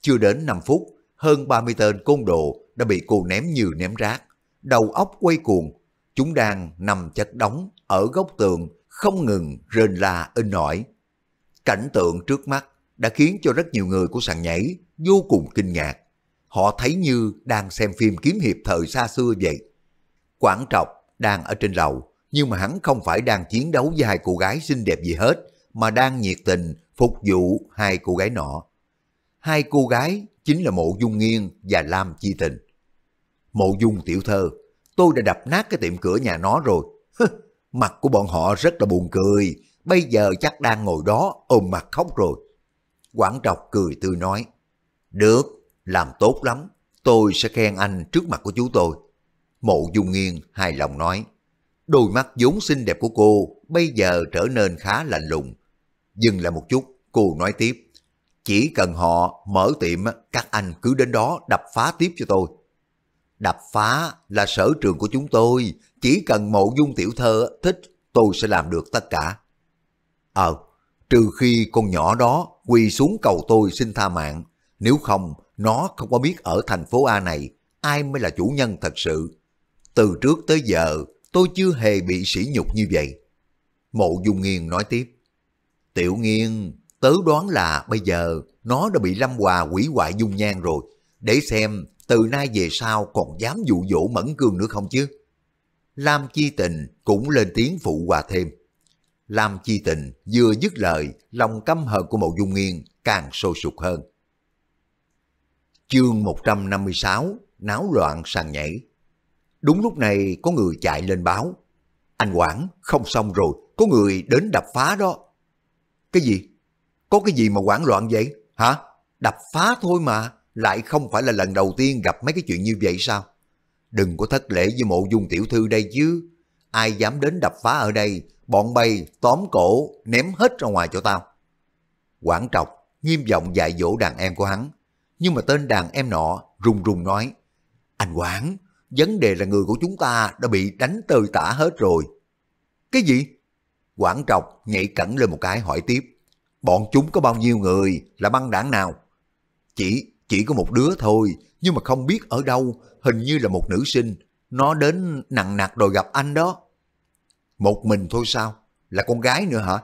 Chưa đến 5 phút, hơn 30 tên côn đồ đã bị cô ném như ném rác, đầu óc quay cuồng. Chúng đang nằm chất đóng ở góc tường, không ngừng rên la in nổi. Cảnh tượng trước mắt đã khiến cho rất nhiều người của sàn nhảy vô cùng kinh ngạc. Họ thấy như đang xem phim kiếm hiệp thời xa xưa vậy. Quản trọc đang ở trên lầu, nhưng mà hắn không phải đang chiến đấu với hai cô gái xinh đẹp gì hết, mà đang nhiệt tình phục vụ hai cô gái nọ. Hai cô gái chính là Mộ Dung Nghiên và Lam Chi Tình. Mộ dung tiểu thơ, tôi đã đập nát cái tiệm cửa nhà nó rồi. mặt của bọn họ rất là buồn cười, bây giờ chắc đang ngồi đó ôm mặt khóc rồi. Quảng trọc cười tươi nói, được, làm tốt lắm, tôi sẽ khen anh trước mặt của chú tôi. Mộ dung nghiêng hài lòng nói, đôi mắt vốn xinh đẹp của cô bây giờ trở nên khá lạnh lùng. Dừng lại một chút, cô nói tiếp, chỉ cần họ mở tiệm các anh cứ đến đó đập phá tiếp cho tôi Đập phá là sở trường của chúng tôi, chỉ cần mộ dung tiểu thơ thích tôi sẽ làm được tất cả. Ờ, trừ khi con nhỏ đó quỳ xuống cầu tôi xin tha mạng, nếu không nó không có biết ở thành phố A này ai mới là chủ nhân thật sự. Từ trước tới giờ tôi chưa hề bị sỉ nhục như vậy. Mộ Dung Nghiên nói tiếp. Tiểu nghiêng tớ đoán là bây giờ nó đã bị Lâm Hòa quỷ hoại dung nhan rồi. Để xem từ nay về sau còn dám dụ dỗ Mẫn Cương nữa không chứ? Lam Chi Tình cũng lên tiếng phụ hòa thêm. Lam Chi Tình vừa dứt lời, lòng căm hờn của Mộ Dung Nghiên càng sôi sục hơn. Chương 156, náo loạn sàn nhảy. Đúng lúc này có người chạy lên báo. Anh Quảng, không xong rồi, có người đến đập phá đó. Cái gì? Có cái gì mà quảng loạn vậy? Hả? Đập phá thôi mà lại không phải là lần đầu tiên gặp mấy cái chuyện như vậy sao? Đừng có thất lễ với mộ dung tiểu thư đây chứ. Ai dám đến đập phá ở đây, bọn bay tóm cổ, ném hết ra ngoài cho tao. Quảng trọc, nghiêm giọng dạy dỗ đàn em của hắn. Nhưng mà tên đàn em nọ run run nói, Anh Quảng, vấn đề là người của chúng ta đã bị đánh tơi tả hết rồi. Cái gì? Quảng trọc nhảy cẩn lên một cái hỏi tiếp. Bọn chúng có bao nhiêu người là băng đảng nào? Chỉ chỉ có một đứa thôi, nhưng mà không biết ở đâu, hình như là một nữ sinh. Nó đến nặng nặc đòi gặp anh đó. Một mình thôi sao? Là con gái nữa hả?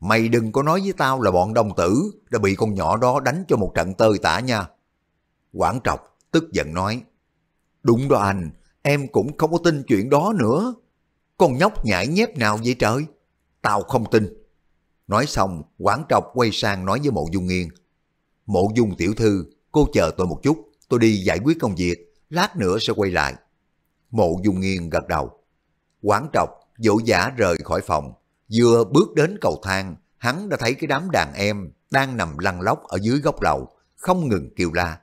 Mày đừng có nói với tao là bọn đồng tử đã bị con nhỏ đó đánh cho một trận tơi tả nha. Quảng trọc tức giận nói. Đúng đó anh, em cũng không có tin chuyện đó nữa. Con nhóc nhảy nhép nào vậy trời? Tao không tin. Nói xong, Quảng Trọc quay sang nói với Mộ Dung Nghiên. Mộ Dung tiểu thư, cô chờ tôi một chút, tôi đi giải quyết công việc, lát nữa sẽ quay lại. Mộ Dung Nghiên gật đầu. Quán trọc, dỗ giả rời khỏi phòng, vừa bước đến cầu thang, hắn đã thấy cái đám đàn em đang nằm lăn lóc ở dưới góc lầu, không ngừng kêu la.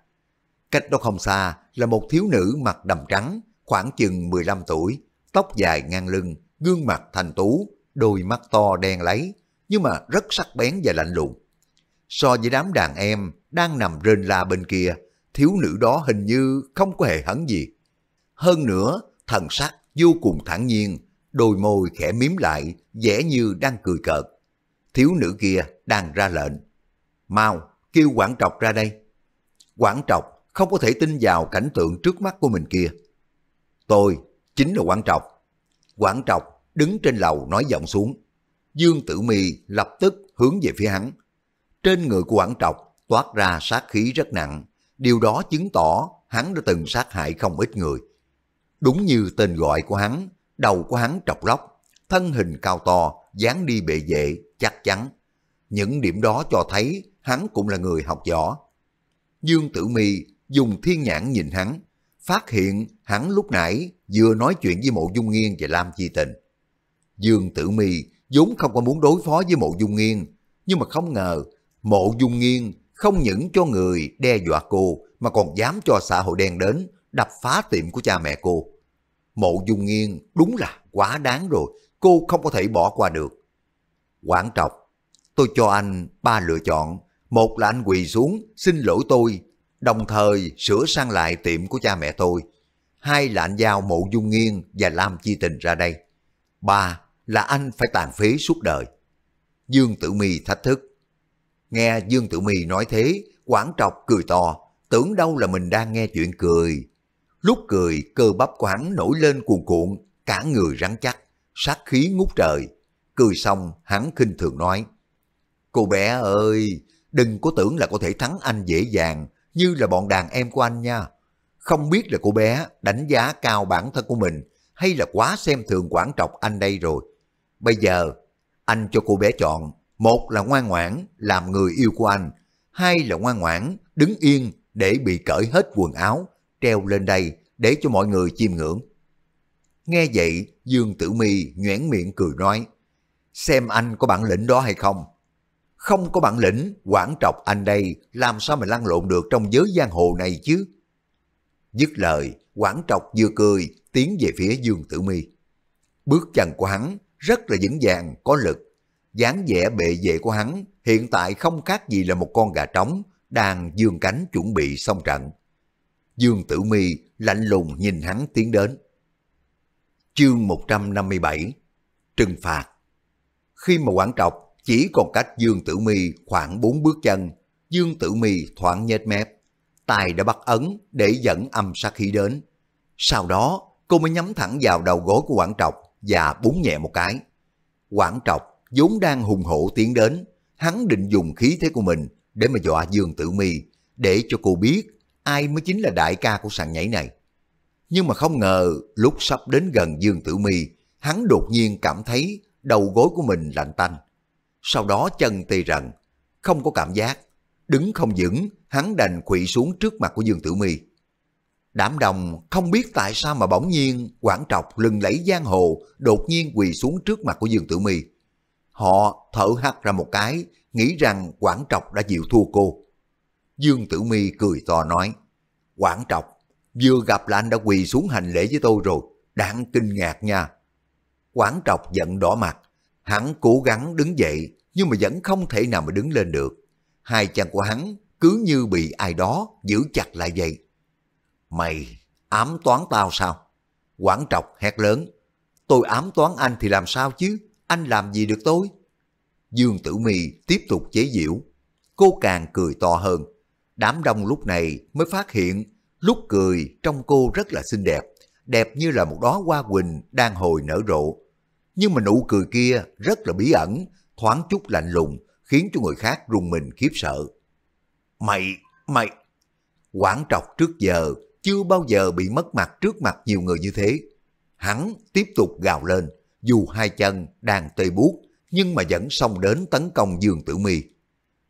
Cách đó không xa là một thiếu nữ mặc đầm trắng, khoảng chừng 15 tuổi, tóc dài ngang lưng, gương mặt thành tú, đôi mắt to đen lấy, nhưng mà rất sắc bén và lạnh lùng. So với đám đàn em, đang nằm rên la bên kia, thiếu nữ đó hình như không có hề hấn gì. Hơn nữa, thần sắc vô cùng thản nhiên, đôi môi khẽ miếm lại, vẻ như đang cười cợt. Thiếu nữ kia đang ra lệnh. Mau, kêu quản trọc ra đây. Quản trọc không có thể tin vào cảnh tượng trước mắt của mình kia. Tôi chính là quản trọc. Quản trọc đứng trên lầu nói giọng xuống. Dương Tử Mi lập tức hướng về phía hắn. Trên người của quản trọc toát ra sát khí rất nặng. Điều đó chứng tỏ hắn đã từng sát hại không ít người. Đúng như tên gọi của hắn, đầu của hắn trọc lóc, thân hình cao to, dáng đi bệ vệ, chắc chắn. Những điểm đó cho thấy hắn cũng là người học võ. Dương Tử Mi dùng thiên nhãn nhìn hắn, phát hiện hắn lúc nãy vừa nói chuyện với Mộ Dung Nghiên và Lam Chi Tình. Dương Tử Mi vốn không có muốn đối phó với Mộ Dung Nghiên, nhưng mà không ngờ Mộ Dung Nghiên không những cho người đe dọa cô mà còn dám cho xã hội đen đến đập phá tiệm của cha mẹ cô. Mộ Dung Nghiên đúng là quá đáng rồi, cô không có thể bỏ qua được. Quảng trọc, tôi cho anh ba lựa chọn. Một là anh quỳ xuống xin lỗi tôi, đồng thời sửa sang lại tiệm của cha mẹ tôi. Hai là anh giao Mộ Dung Nghiên và Lam Chi Tình ra đây. Ba là anh phải tàn phế suốt đời. Dương Tử Mi thách thức. Nghe Dương Tử Mi nói thế, quảng trọc cười to, tưởng đâu là mình đang nghe chuyện cười. Lúc cười, cơ bắp của hắn nổi lên cuồn cuộn, cả người rắn chắc, sát khí ngút trời. Cười xong, hắn khinh thường nói, Cô bé ơi, đừng có tưởng là có thể thắng anh dễ dàng như là bọn đàn em của anh nha. Không biết là cô bé đánh giá cao bản thân của mình hay là quá xem thường quản trọc anh đây rồi. Bây giờ, anh cho cô bé chọn một là ngoan ngoãn làm người yêu của anh, hai là ngoan ngoãn đứng yên để bị cởi hết quần áo, treo lên đây để cho mọi người chiêm ngưỡng. Nghe vậy, Dương Tử Mi nhoẻn miệng cười nói, xem anh có bản lĩnh đó hay không. Không có bản lĩnh, quản trọc anh đây, làm sao mà lăn lộn được trong giới giang hồ này chứ? Dứt lời, quản trọc vừa cười, tiến về phía Dương Tử Mi. Bước chân của hắn rất là vững vàng, có lực, dáng vẻ bệ vệ của hắn hiện tại không khác gì là một con gà trống đang dương cánh chuẩn bị xong trận. Dương Tử Mi lạnh lùng nhìn hắn tiến đến. Chương 157 Trừng phạt Khi mà quản trọc chỉ còn cách Dương Tử Mi khoảng 4 bước chân, Dương Tử Mi thoảng nhếch mép, tài đã bắt ấn để dẫn âm sát khí đến. Sau đó, cô mới nhắm thẳng vào đầu gối của quản trọc và búng nhẹ một cái. Quản trọc vốn đang hùng hổ tiến đến, hắn định dùng khí thế của mình để mà dọa Dương Tử Mi để cho cô biết ai mới chính là đại ca của sàn nhảy này. Nhưng mà không ngờ lúc sắp đến gần Dương Tử Mi, hắn đột nhiên cảm thấy đầu gối của mình lạnh tanh. Sau đó chân tê rần, không có cảm giác, đứng không vững, hắn đành quỵ xuống trước mặt của Dương Tử Mi. Đám đồng không biết tại sao mà bỗng nhiên quảng trọc lừng lẫy giang hồ đột nhiên quỳ xuống trước mặt của Dương Tử Mi. Họ thở hắt ra một cái, nghĩ rằng quản Trọc đã chịu thua cô. Dương Tử Mi cười to nói, quản Trọc, vừa gặp là anh đã quỳ xuống hành lễ với tôi rồi, đáng kinh ngạc nha. quản Trọc giận đỏ mặt, hắn cố gắng đứng dậy nhưng mà vẫn không thể nào mà đứng lên được. Hai chân của hắn cứ như bị ai đó giữ chặt lại vậy. Mày ám toán tao sao? quản Trọc hét lớn, tôi ám toán anh thì làm sao chứ? anh làm gì được tôi? Dương Tử Mi tiếp tục chế giễu. Cô càng cười to hơn. Đám đông lúc này mới phát hiện lúc cười trong cô rất là xinh đẹp, đẹp như là một đóa hoa quỳnh đang hồi nở rộ. Nhưng mà nụ cười kia rất là bí ẩn, thoáng chút lạnh lùng, khiến cho người khác rùng mình khiếp sợ. Mày, mày, quản trọc trước giờ chưa bao giờ bị mất mặt trước mặt nhiều người như thế. Hắn tiếp tục gào lên dù hai chân đang tê buốt nhưng mà vẫn xông đến tấn công Dương Tử Mi.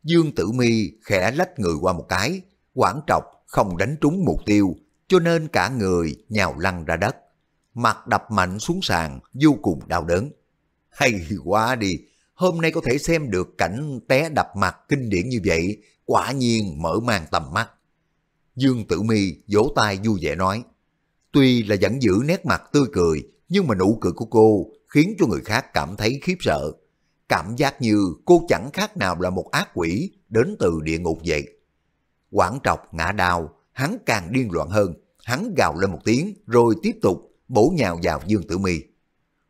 Dương Tử Mi khẽ lách người qua một cái, quảng trọc không đánh trúng mục tiêu, cho nên cả người nhào lăn ra đất. Mặt đập mạnh xuống sàn, vô cùng đau đớn. Hay quá đi, hôm nay có thể xem được cảnh té đập mặt kinh điển như vậy, quả nhiên mở mang tầm mắt. Dương Tử Mi vỗ tay vui vẻ nói, tuy là vẫn giữ nét mặt tươi cười, nhưng mà nụ cười của cô khiến cho người khác cảm thấy khiếp sợ. Cảm giác như cô chẳng khác nào là một ác quỷ đến từ địa ngục vậy. Quảng trọc ngã đào, hắn càng điên loạn hơn, hắn gào lên một tiếng rồi tiếp tục bổ nhào vào Dương Tử Mi.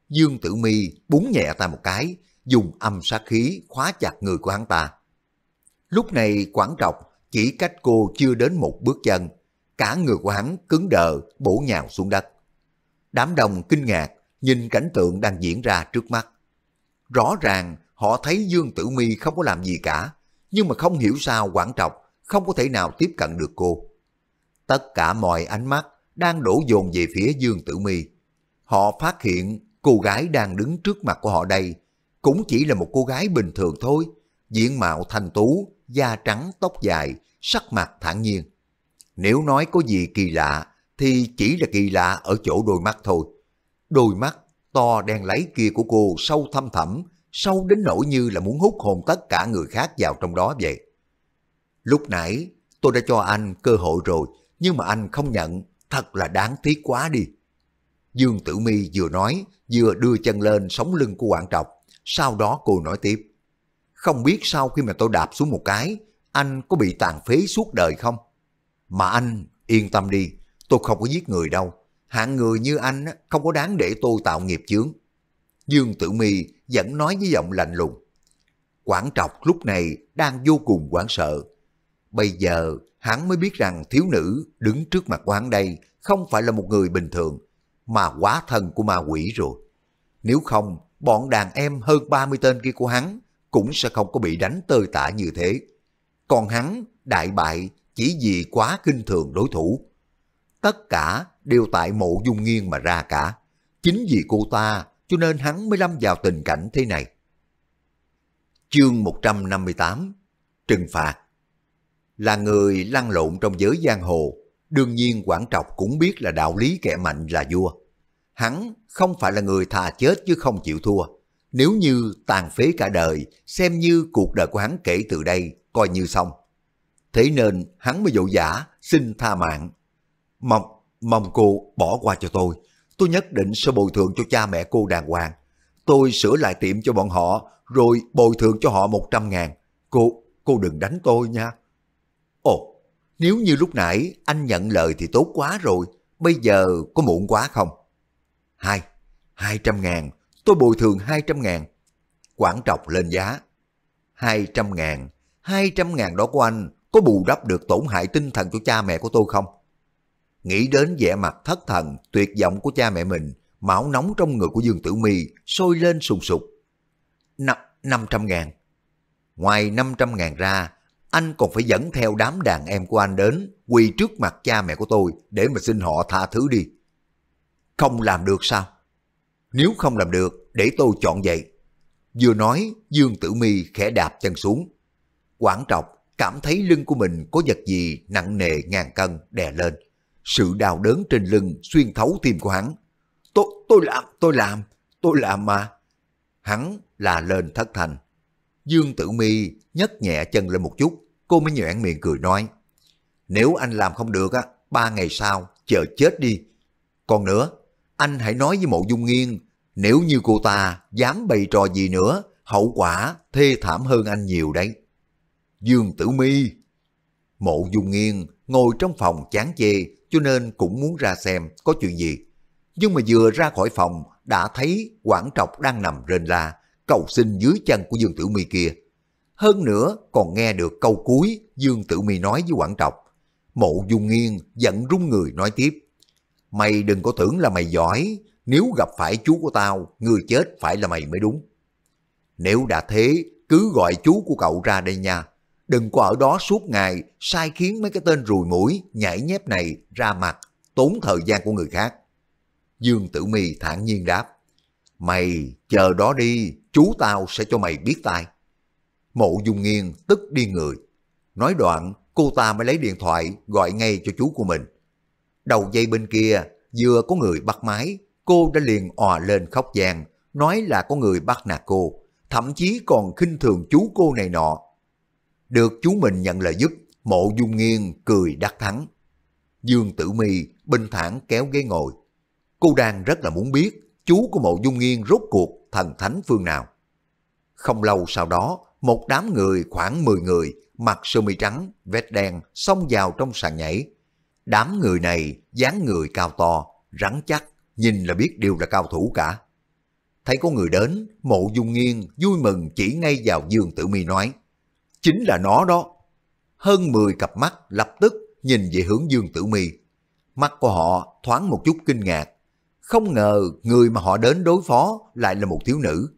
Dương Tử Mi búng nhẹ ta một cái, dùng âm sát khí khóa chặt người của hắn ta. Lúc này Quảng Trọc chỉ cách cô chưa đến một bước chân, cả người của hắn cứng đờ bổ nhào xuống đất. Đám đông kinh ngạc nhìn cảnh tượng đang diễn ra trước mắt. Rõ ràng họ thấy Dương Tử Mi không có làm gì cả, nhưng mà không hiểu sao quản trọc không có thể nào tiếp cận được cô. Tất cả mọi ánh mắt đang đổ dồn về phía Dương Tử Mi. Họ phát hiện cô gái đang đứng trước mặt của họ đây cũng chỉ là một cô gái bình thường thôi, diện mạo thanh tú, da trắng, tóc dài, sắc mặt thản nhiên. Nếu nói có gì kỳ lạ thì chỉ là kỳ lạ ở chỗ đôi mắt thôi. Đôi mắt to đen lấy kia của cô sâu thâm thẳm, sâu đến nỗi như là muốn hút hồn tất cả người khác vào trong đó vậy. Lúc nãy tôi đã cho anh cơ hội rồi, nhưng mà anh không nhận, thật là đáng tiếc quá đi. Dương Tử Mi vừa nói, vừa đưa chân lên sống lưng của quản Trọc, sau đó cô nói tiếp. Không biết sau khi mà tôi đạp xuống một cái, anh có bị tàn phế suốt đời không? Mà anh, yên tâm đi, tôi không có giết người đâu hạng người như anh không có đáng để tôi tạo nghiệp chướng. Dương Tử Mi vẫn nói với giọng lạnh lùng. Quảng trọc lúc này đang vô cùng hoảng sợ. Bây giờ hắn mới biết rằng thiếu nữ đứng trước mặt của đây không phải là một người bình thường, mà quá thân của ma quỷ rồi. Nếu không, bọn đàn em hơn 30 tên kia của hắn cũng sẽ không có bị đánh tơi tả như thế. Còn hắn, đại bại chỉ vì quá kinh thường đối thủ. Tất cả đều tại mộ dung nghiêng mà ra cả. Chính vì cô ta cho nên hắn mới lâm vào tình cảnh thế này. Chương 158 Trừng phạt Là người lăn lộn trong giới giang hồ, đương nhiên quản Trọc cũng biết là đạo lý kẻ mạnh là vua. Hắn không phải là người thà chết chứ không chịu thua. Nếu như tàn phế cả đời, xem như cuộc đời của hắn kể từ đây coi như xong. Thế nên hắn mới dỗ dã xin tha mạng. Mộc Mong cô bỏ qua cho tôi. Tôi nhất định sẽ bồi thường cho cha mẹ cô đàng hoàng. Tôi sửa lại tiệm cho bọn họ, rồi bồi thường cho họ 100 ngàn. Cô, cô đừng đánh tôi nha. Ồ, nếu như lúc nãy anh nhận lời thì tốt quá rồi. Bây giờ có muộn quá không? Hai, hai trăm ngàn. Tôi bồi thường hai trăm ngàn. Quảng trọc lên giá. Hai trăm ngàn. Hai trăm ngàn đó của anh có bù đắp được tổn hại tinh thần của cha mẹ của tôi không? Nghĩ đến vẻ mặt thất thần, tuyệt vọng của cha mẹ mình, máu nóng trong người của Dương Tử Mi sôi lên sùng sục. năm trăm ngàn. Ngoài năm trăm ngàn ra, anh còn phải dẫn theo đám đàn em của anh đến quỳ trước mặt cha mẹ của tôi để mà xin họ tha thứ đi. Không làm được sao? Nếu không làm được, để tôi chọn vậy. Vừa nói, Dương Tử Mi khẽ đạp chân xuống. Quảng trọc cảm thấy lưng của mình có vật gì nặng nề ngàn cân đè lên. Sự đau đớn trên lưng xuyên thấu tim của hắn. Tôi, tôi làm, tôi làm, tôi làm mà. Hắn là lên thất thành. Dương Tử Mi nhấc nhẹ chân lên một chút, cô mới nhoẻn miệng cười nói. Nếu anh làm không được á, ba ngày sau, chờ chết đi. Còn nữa, anh hãy nói với mộ dung nghiêng, nếu như cô ta dám bày trò gì nữa, hậu quả thê thảm hơn anh nhiều đấy. Dương Tử Mi Mộ Dung Nghiên ngồi trong phòng chán chê, cho nên cũng muốn ra xem có chuyện gì. Nhưng mà vừa ra khỏi phòng đã thấy Quảng Trọc đang nằm rên la, cầu xin dưới chân của Dương Tử Mi kia. Hơn nữa còn nghe được câu cuối Dương Tử Mi nói với Quảng Trọc. Mộ Dung Nghiên giận rung người nói tiếp. Mày đừng có tưởng là mày giỏi, nếu gặp phải chú của tao, người chết phải là mày mới đúng. Nếu đã thế, cứ gọi chú của cậu ra đây nha, Đừng có ở đó suốt ngày sai khiến mấy cái tên rùi mũi, nhảy nhép này ra mặt, tốn thời gian của người khác. Dương Tử Mi thản nhiên đáp. Mày chờ đó đi, chú tao sẽ cho mày biết tay. Mộ Dung Nghiên tức đi người. Nói đoạn, cô ta mới lấy điện thoại gọi ngay cho chú của mình. Đầu dây bên kia, vừa có người bắt máy, cô đã liền òa lên khóc vàng, nói là có người bắt nạt cô. Thậm chí còn khinh thường chú cô này nọ, được chú mình nhận lời giúp, mộ dung nghiêng cười đắc thắng. Dương Tử Mi bình thản kéo ghế ngồi. Cô đang rất là muốn biết chú của mộ dung nghiêng rốt cuộc thần thánh phương nào. Không lâu sau đó, một đám người khoảng 10 người mặc sơ mi trắng, vest đen xông vào trong sàn nhảy. Đám người này dáng người cao to, rắn chắc, nhìn là biết đều là cao thủ cả. Thấy có người đến, mộ dung nghiêng vui mừng chỉ ngay vào Dương Tử Mi nói chính là nó đó. Hơn 10 cặp mắt lập tức nhìn về hướng Dương Tử Mi. Mắt của họ thoáng một chút kinh ngạc. Không ngờ người mà họ đến đối phó lại là một thiếu nữ.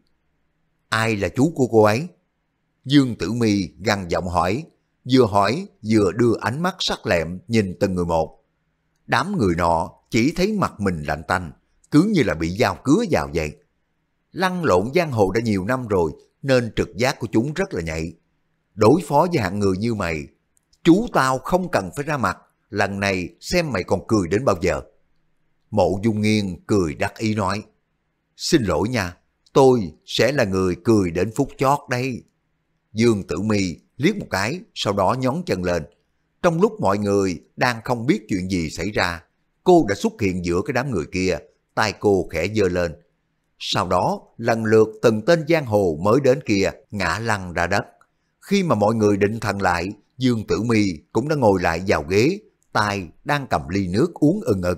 Ai là chú của cô ấy? Dương Tử Mi gằn giọng hỏi, vừa hỏi vừa đưa ánh mắt sắc lẹm nhìn từng người một. Đám người nọ chỉ thấy mặt mình lạnh tanh, cứ như là bị dao cứa vào vậy. Lăn lộn giang hồ đã nhiều năm rồi, nên trực giác của chúng rất là nhạy đối phó với hạng người như mày, chú tao không cần phải ra mặt, lần này xem mày còn cười đến bao giờ. Mộ Dung Nghiên cười đắc ý nói, xin lỗi nha, tôi sẽ là người cười đến phút chót đây. Dương Tử Mi liếc một cái, sau đó nhón chân lên. Trong lúc mọi người đang không biết chuyện gì xảy ra, cô đã xuất hiện giữa cái đám người kia, tay cô khẽ dơ lên. Sau đó, lần lượt từng tên giang hồ mới đến kia ngã lăn ra đất. Khi mà mọi người định thần lại, Dương Tử Mi cũng đã ngồi lại vào ghế, tay đang cầm ly nước uống ừng ực.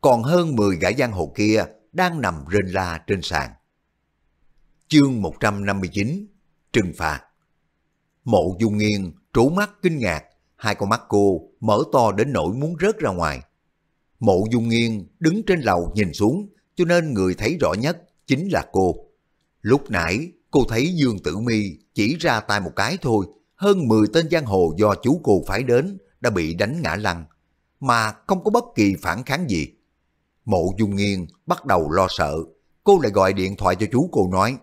Còn hơn 10 gã giang hồ kia đang nằm rên la trên sàn. Chương 159 Trừng phạt Mộ Dung Nghiên trố mắt kinh ngạc, hai con mắt cô mở to đến nỗi muốn rớt ra ngoài. Mộ Dung Nghiên đứng trên lầu nhìn xuống, cho nên người thấy rõ nhất chính là cô. Lúc nãy, Cô thấy Dương Tử Mi chỉ ra tay một cái thôi, hơn 10 tên giang hồ do chú cô phải đến đã bị đánh ngã lăn, mà không có bất kỳ phản kháng gì. Mộ Dung Nghiên bắt đầu lo sợ, cô lại gọi điện thoại cho chú cô nói,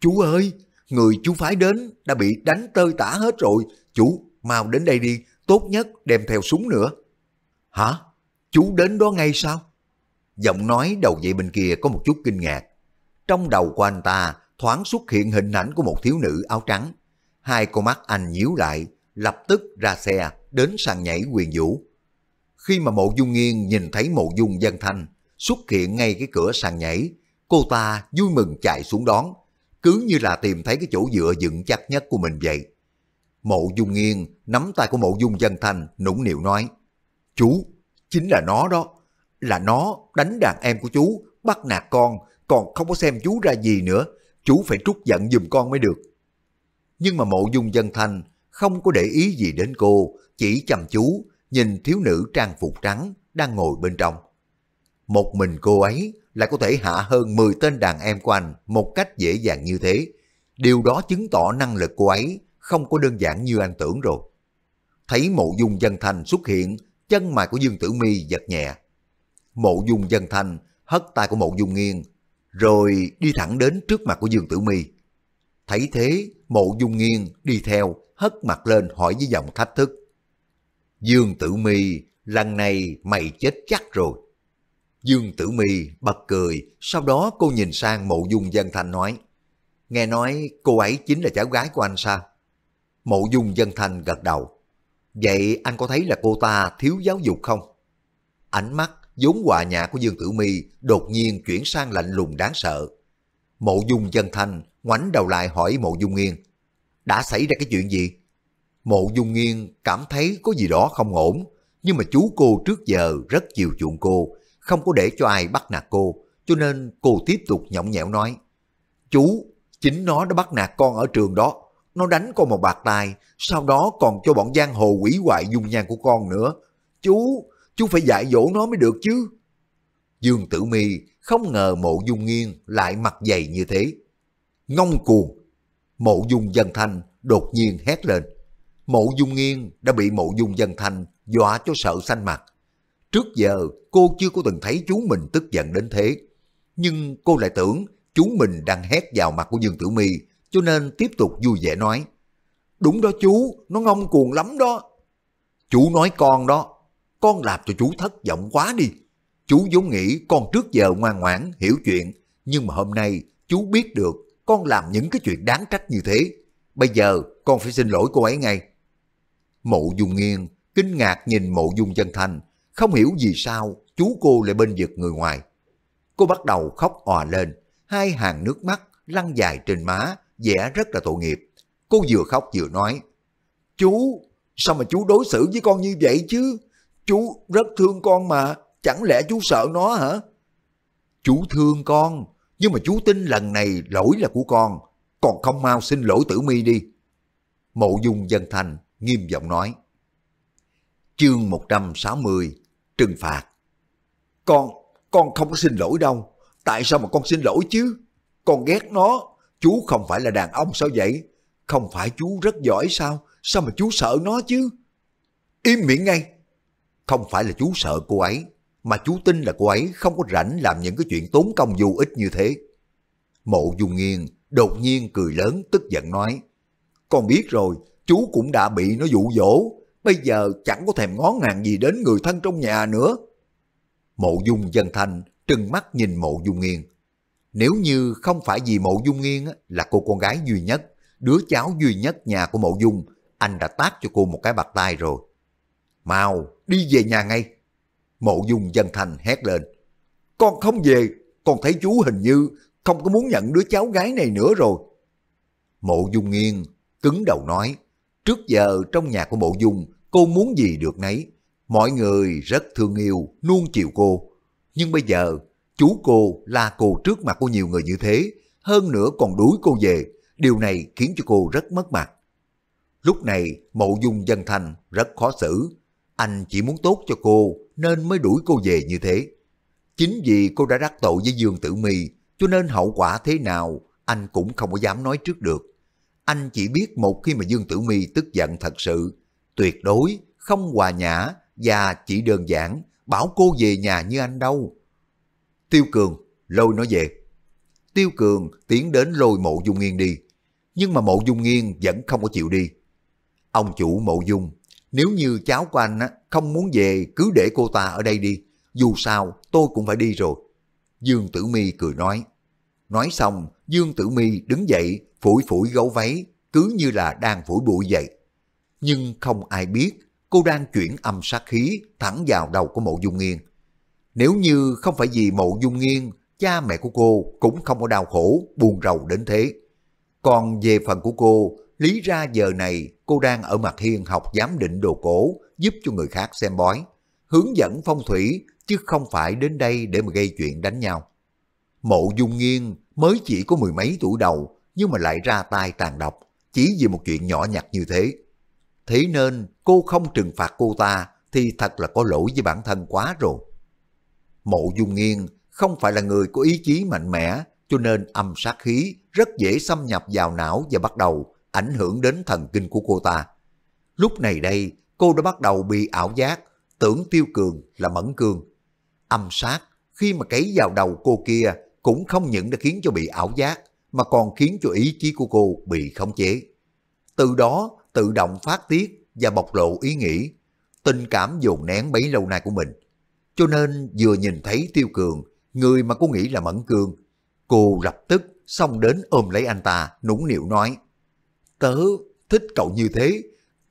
Chú ơi, người chú phái đến đã bị đánh tơi tả hết rồi, chú mau đến đây đi, tốt nhất đem theo súng nữa. Hả? Chú đến đó ngay sao? Giọng nói đầu dậy bên kia có một chút kinh ngạc. Trong đầu của anh ta thoáng xuất hiện hình ảnh của một thiếu nữ áo trắng. Hai con mắt anh nhíu lại, lập tức ra xe, đến sàn nhảy quyền vũ. Khi mà mộ dung nghiêng nhìn thấy mộ dung dân thanh, xuất hiện ngay cái cửa sàn nhảy, cô ta vui mừng chạy xuống đón, cứ như là tìm thấy cái chỗ dựa vững chắc nhất của mình vậy. Mộ dung nghiêng nắm tay của mộ dung dân thanh nũng nịu nói, Chú, chính là nó đó, là nó đánh đàn em của chú, bắt nạt con, còn không có xem chú ra gì nữa, chú phải trút giận giùm con mới được. Nhưng mà mộ dung dân thanh không có để ý gì đến cô, chỉ chăm chú nhìn thiếu nữ trang phục trắng đang ngồi bên trong. Một mình cô ấy lại có thể hạ hơn 10 tên đàn em của anh một cách dễ dàng như thế. Điều đó chứng tỏ năng lực cô ấy không có đơn giản như anh tưởng rồi. Thấy mộ dung dân thanh xuất hiện, chân mày của Dương Tử Mi giật nhẹ. Mộ dung dân thanh hất tay của mộ dung nghiêng rồi đi thẳng đến trước mặt của Dương Tử Mi. Thấy thế, mộ dung nghiêng đi theo, hất mặt lên hỏi với giọng thách thức. Dương Tử Mi, lần này mày chết chắc rồi. Dương Tử Mi bật cười, sau đó cô nhìn sang mộ dung dân Thanh nói. Nghe nói cô ấy chính là cháu gái của anh sao? Mộ dung dân Thanh gật đầu. Vậy anh có thấy là cô ta thiếu giáo dục không? Ánh mắt vốn hòa nhã của Dương Tử Mi đột nhiên chuyển sang lạnh lùng đáng sợ. Mộ Dung chân Thanh ngoảnh đầu lại hỏi Mộ Dung Nghiên, đã xảy ra cái chuyện gì? Mộ Dung Nghiên cảm thấy có gì đó không ổn, nhưng mà chú cô trước giờ rất chiều chuộng cô, không có để cho ai bắt nạt cô, cho nên cô tiếp tục nhõng nhẽo nói. Chú, chính nó đã bắt nạt con ở trường đó, nó đánh con một bạc tay, sau đó còn cho bọn giang hồ quỷ hoại dung nhan của con nữa. Chú, chú phải dạy dỗ nó mới được chứ. Dương Tử Mi không ngờ mộ dung Nghiên lại mặt dày như thế. Ngông cuồng, mộ dung dân thanh đột nhiên hét lên. Mộ dung Nghiên đã bị mộ dung dân thanh dọa cho sợ xanh mặt. Trước giờ cô chưa có từng thấy chú mình tức giận đến thế. Nhưng cô lại tưởng chú mình đang hét vào mặt của Dương Tử Mi cho nên tiếp tục vui vẻ nói. Đúng đó chú, nó ngông cuồng lắm đó. Chú nói con đó, con làm cho chú thất vọng quá đi. Chú vốn nghĩ con trước giờ ngoan ngoãn, hiểu chuyện, nhưng mà hôm nay chú biết được con làm những cái chuyện đáng trách như thế. Bây giờ con phải xin lỗi cô ấy ngay. Mộ Dung nghiêng kinh ngạc nhìn mộ Dung Chân Thành, không hiểu vì sao chú cô lại bên vực người ngoài. Cô bắt đầu khóc òa lên, hai hàng nước mắt lăn dài trên má, vẻ rất là tội nghiệp. Cô vừa khóc vừa nói, Chú, sao mà chú đối xử với con như vậy chứ? Chú rất thương con mà, chẳng lẽ chú sợ nó hả? Chú thương con, nhưng mà chú tin lần này lỗi là của con, còn không mau xin lỗi tử mi đi. Mộ dung dân thành nghiêm giọng nói. Chương 160 Trừng phạt Con, con không có xin lỗi đâu. Tại sao mà con xin lỗi chứ? Con ghét nó. Chú không phải là đàn ông sao vậy? Không phải chú rất giỏi sao? Sao mà chú sợ nó chứ? Im miệng ngay, không phải là chú sợ cô ấy, mà chú tin là cô ấy không có rảnh làm những cái chuyện tốn công vô ích như thế. Mộ Dung Nghiên đột nhiên cười lớn tức giận nói, con biết rồi, chú cũng đã bị nó dụ dỗ, bây giờ chẳng có thèm ngó ngàng gì đến người thân trong nhà nữa. Mộ Dung Dân Thanh trừng mắt nhìn Mộ Dung Nghiên. Nếu như không phải vì Mộ Dung Nghiên là cô con gái duy nhất, đứa cháu duy nhất nhà của Mộ Dung, anh đã tát cho cô một cái bạc tay rồi. Mau, đi về nhà ngay. Mộ dung dân thành hét lên. Con không về, con thấy chú hình như không có muốn nhận đứa cháu gái này nữa rồi. Mộ dung nghiêng, cứng đầu nói. Trước giờ trong nhà của mộ dung, cô muốn gì được nấy. Mọi người rất thương yêu, nuông chiều cô. Nhưng bây giờ, chú cô la cô trước mặt của nhiều người như thế, hơn nữa còn đuổi cô về. Điều này khiến cho cô rất mất mặt. Lúc này, mộ dung dân thành rất khó xử, anh chỉ muốn tốt cho cô nên mới đuổi cô về như thế. Chính vì cô đã đắc tội với Dương Tử My cho nên hậu quả thế nào anh cũng không có dám nói trước được. Anh chỉ biết một khi mà Dương Tử My tức giận thật sự, tuyệt đối, không hòa nhã và chỉ đơn giản bảo cô về nhà như anh đâu. Tiêu Cường lôi nó về. Tiêu Cường tiến đến lôi mộ dung nghiên đi, nhưng mà mộ dung nghiên vẫn không có chịu đi. Ông chủ mộ dung nếu như cháu của anh không muốn về cứ để cô ta ở đây đi. Dù sao tôi cũng phải đi rồi. Dương Tử Mi cười nói. Nói xong Dương Tử Mi đứng dậy phủi phủi gấu váy cứ như là đang phủi bụi vậy. Nhưng không ai biết cô đang chuyển âm sát khí thẳng vào đầu của mộ dung nghiêng. Nếu như không phải vì mộ dung nghiêng, cha mẹ của cô cũng không có đau khổ, buồn rầu đến thế. Còn về phần của cô, Lý ra giờ này cô đang ở mặt hiên học giám định đồ cổ giúp cho người khác xem bói, hướng dẫn phong thủy chứ không phải đến đây để mà gây chuyện đánh nhau. Mộ Dung nghiêng mới chỉ có mười mấy tuổi đầu nhưng mà lại ra tay tàn độc chỉ vì một chuyện nhỏ nhặt như thế. Thế nên cô không trừng phạt cô ta thì thật là có lỗi với bản thân quá rồi. Mộ Dung nghiêng không phải là người có ý chí mạnh mẽ cho nên âm sát khí rất dễ xâm nhập vào não và bắt đầu ảnh hưởng đến thần kinh của cô ta. Lúc này đây, cô đã bắt đầu bị ảo giác, tưởng Tiêu Cường là Mẫn Cương. Âm sát, khi mà cấy vào đầu cô kia, cũng không những đã khiến cho bị ảo giác, mà còn khiến cho ý chí của cô bị khống chế. Từ đó, tự động phát tiết và bộc lộ ý nghĩ, tình cảm dồn nén bấy lâu nay của mình. Cho nên vừa nhìn thấy Tiêu Cường, người mà cô nghĩ là Mẫn Cương, cô lập tức xong đến ôm lấy anh ta, nũng nịu nói – Tớ thích cậu như thế,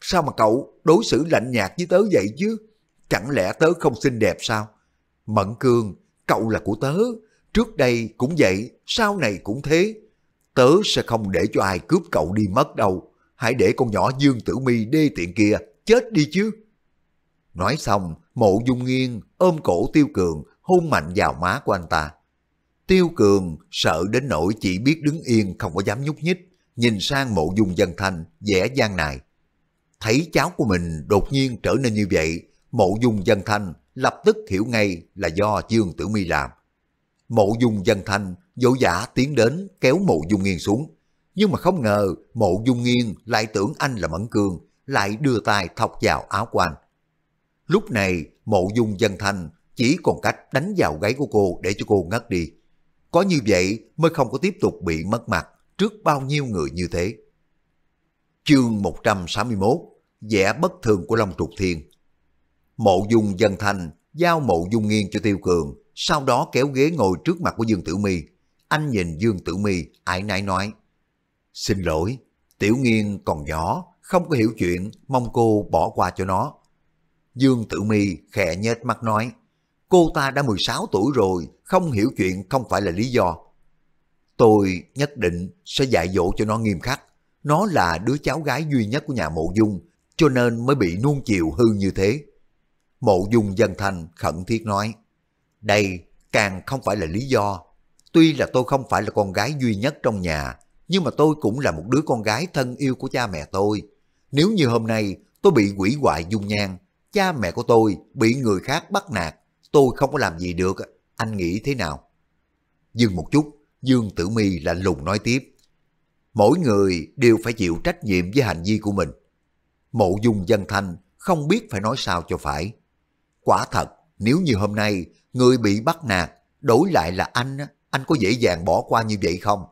sao mà cậu đối xử lạnh nhạt với tớ vậy chứ? Chẳng lẽ tớ không xinh đẹp sao? Mẫn Cương, cậu là của tớ, trước đây cũng vậy, sau này cũng thế. Tớ sẽ không để cho ai cướp cậu đi mất đâu, hãy để con nhỏ Dương Tử Mi đê tiện kia chết đi chứ. Nói xong, mộ dung nghiêng ôm cổ Tiêu Cường hôn mạnh vào má của anh ta. Tiêu Cường sợ đến nỗi chỉ biết đứng yên không có dám nhúc nhích nhìn sang mộ dung dân thanh, vẻ gian nài. Thấy cháu của mình đột nhiên trở nên như vậy, mộ dung dân thanh lập tức hiểu ngay là do Dương Tử Mi làm. Mộ dung dân thanh dỗ dã tiến đến kéo mộ dung nghiêng xuống. Nhưng mà không ngờ mộ dung nghiêng lại tưởng anh là Mẫn Cường, lại đưa tay thọc vào áo của anh. Lúc này mộ dung dân thanh chỉ còn cách đánh vào gáy của cô để cho cô ngất đi. Có như vậy mới không có tiếp tục bị mất mặt trước bao nhiêu người như thế. Chương 161 vẻ bất thường của Long Trục Thiên Mộ dung dân thành giao mộ dung nghiêng cho Tiêu Cường, sau đó kéo ghế ngồi trước mặt của Dương Tử Mi. Anh nhìn Dương Tử Mi ải nãi nói, Xin lỗi, Tiểu Nghiên còn nhỏ, không có hiểu chuyện, mong cô bỏ qua cho nó. Dương Tử Mi khẽ nhếch mắt nói, cô ta đã 16 tuổi rồi, không hiểu chuyện không phải là lý do tôi nhất định sẽ dạy dỗ cho nó nghiêm khắc. Nó là đứa cháu gái duy nhất của nhà mộ dung, cho nên mới bị nuông chiều hư như thế. Mộ dung dân thành khẩn thiết nói, đây càng không phải là lý do. Tuy là tôi không phải là con gái duy nhất trong nhà, nhưng mà tôi cũng là một đứa con gái thân yêu của cha mẹ tôi. Nếu như hôm nay tôi bị quỷ hoại dung nhan, cha mẹ của tôi bị người khác bắt nạt, tôi không có làm gì được, anh nghĩ thế nào? Dừng một chút, Dương Tử Mi lạnh lùng nói tiếp. Mỗi người đều phải chịu trách nhiệm với hành vi của mình. Mộ dung dân thanh không biết phải nói sao cho phải. Quả thật, nếu như hôm nay người bị bắt nạt, đổi lại là anh, anh có dễ dàng bỏ qua như vậy không?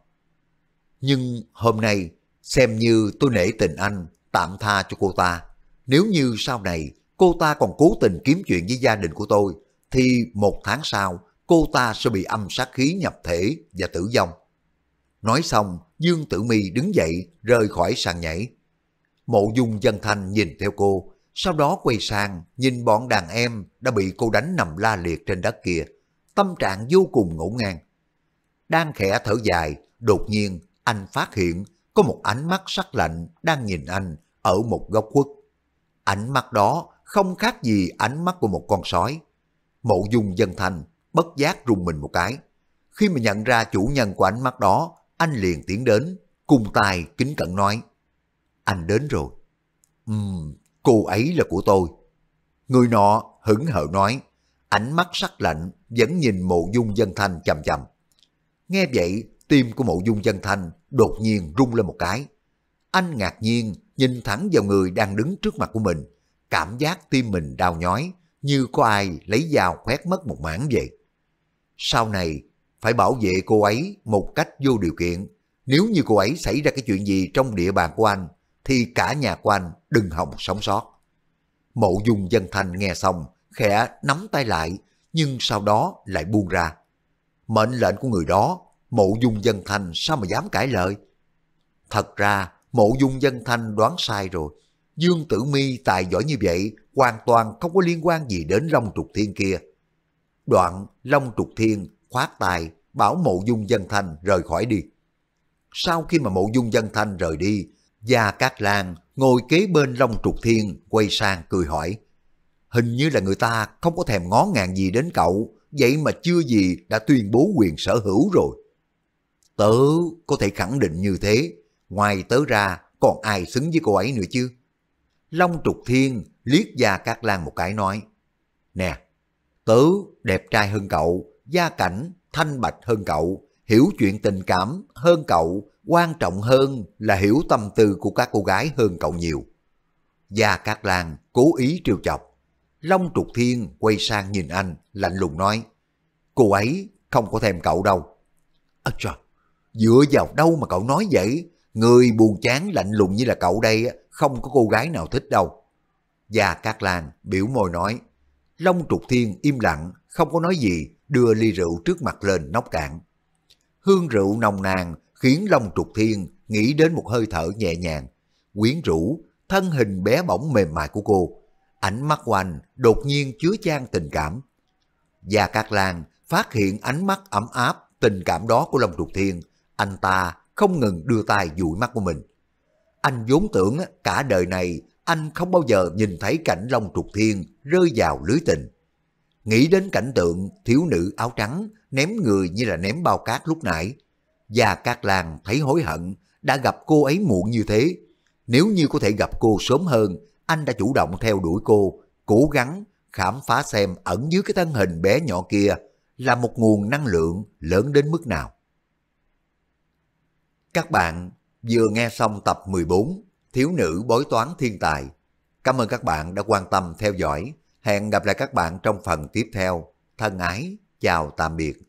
Nhưng hôm nay, xem như tôi nể tình anh, tạm tha cho cô ta. Nếu như sau này cô ta còn cố tình kiếm chuyện với gia đình của tôi, thì một tháng sau cô ta sẽ bị âm sát khí nhập thể và tử vong. Nói xong, Dương Tử Mi đứng dậy, rời khỏi sàn nhảy. Mộ dung dân thanh nhìn theo cô, sau đó quay sang, nhìn bọn đàn em đã bị cô đánh nằm la liệt trên đất kia. Tâm trạng vô cùng ngổn ngang. Đang khẽ thở dài, đột nhiên anh phát hiện có một ánh mắt sắc lạnh đang nhìn anh ở một góc khuất. Ánh mắt đó không khác gì ánh mắt của một con sói. Mộ dung dân thanh bất giác rùng mình một cái. Khi mà nhận ra chủ nhân của ánh mắt đó, anh liền tiến đến, cùng tay kính cận nói. Anh đến rồi. Ừm, cô ấy là của tôi. Người nọ hững hờ nói, ánh mắt sắc lạnh vẫn nhìn mộ dung dân thanh chầm chầm. Nghe vậy, tim của mộ dung dân thanh đột nhiên rung lên một cái. Anh ngạc nhiên nhìn thẳng vào người đang đứng trước mặt của mình, cảm giác tim mình đau nhói, như có ai lấy dao khoét mất một mảng vậy. Sau này, phải bảo vệ cô ấy một cách vô điều kiện. Nếu như cô ấy xảy ra cái chuyện gì trong địa bàn của anh, thì cả nhà của anh đừng hòng sống sót. Mộ dung dân thanh nghe xong, khẽ nắm tay lại, nhưng sau đó lại buông ra. Mệnh lệnh của người đó, mộ dung dân thanh sao mà dám cãi lời? Thật ra, mộ dung dân thanh đoán sai rồi. Dương Tử Mi tài giỏi như vậy, hoàn toàn không có liên quan gì đến Long Trục Thiên kia. Đoạn Long Trục Thiên khoát tài bảo mộ dung dân thanh rời khỏi đi. Sau khi mà mộ dung dân thanh rời đi, Gia Cát Lan ngồi kế bên Long Trục Thiên quay sang cười hỏi. Hình như là người ta không có thèm ngó ngàng gì đến cậu, vậy mà chưa gì đã tuyên bố quyền sở hữu rồi. Tớ có thể khẳng định như thế, ngoài tớ ra còn ai xứng với cô ấy nữa chứ? Long Trục Thiên liếc Gia Cát Lan một cái nói. Nè, Tớ đẹp trai hơn cậu, gia cảnh thanh bạch hơn cậu, hiểu chuyện tình cảm hơn cậu, quan trọng hơn là hiểu tâm tư của các cô gái hơn cậu nhiều. Gia Cát Lan cố ý trêu chọc. Long Trục Thiên quay sang nhìn anh, lạnh lùng nói. Cô ấy không có thèm cậu đâu. Ơ trời, dựa vào đâu mà cậu nói vậy? Người buồn chán lạnh lùng như là cậu đây không có cô gái nào thích đâu. Gia Cát Lan biểu môi nói. Long trục thiên im lặng, không có nói gì, đưa ly rượu trước mặt lên nóc cạn. Hương rượu nồng nàn khiến Long trục thiên nghĩ đến một hơi thở nhẹ nhàng. Quyến rũ, thân hình bé bỏng mềm mại của cô. Ánh mắt của anh đột nhiên chứa chan tình cảm. Gia Cát Lan phát hiện ánh mắt ấm áp, tình cảm đó của Long trục thiên. Anh ta không ngừng đưa tay dụi mắt của mình. Anh vốn tưởng cả đời này anh không bao giờ nhìn thấy cảnh Long Trục Thiên rơi vào lưới tình. Nghĩ đến cảnh tượng thiếu nữ áo trắng ném người như là ném bao cát lúc nãy. Và Cát Lan thấy hối hận đã gặp cô ấy muộn như thế. Nếu như có thể gặp cô sớm hơn, anh đã chủ động theo đuổi cô, cố gắng khám phá xem ẩn dưới cái thân hình bé nhỏ kia là một nguồn năng lượng lớn đến mức nào. Các bạn vừa nghe xong tập 14 thiếu nữ bói toán thiên tài. Cảm ơn các bạn đã quan tâm theo dõi. Hẹn gặp lại các bạn trong phần tiếp theo. Thân ái, chào tạm biệt.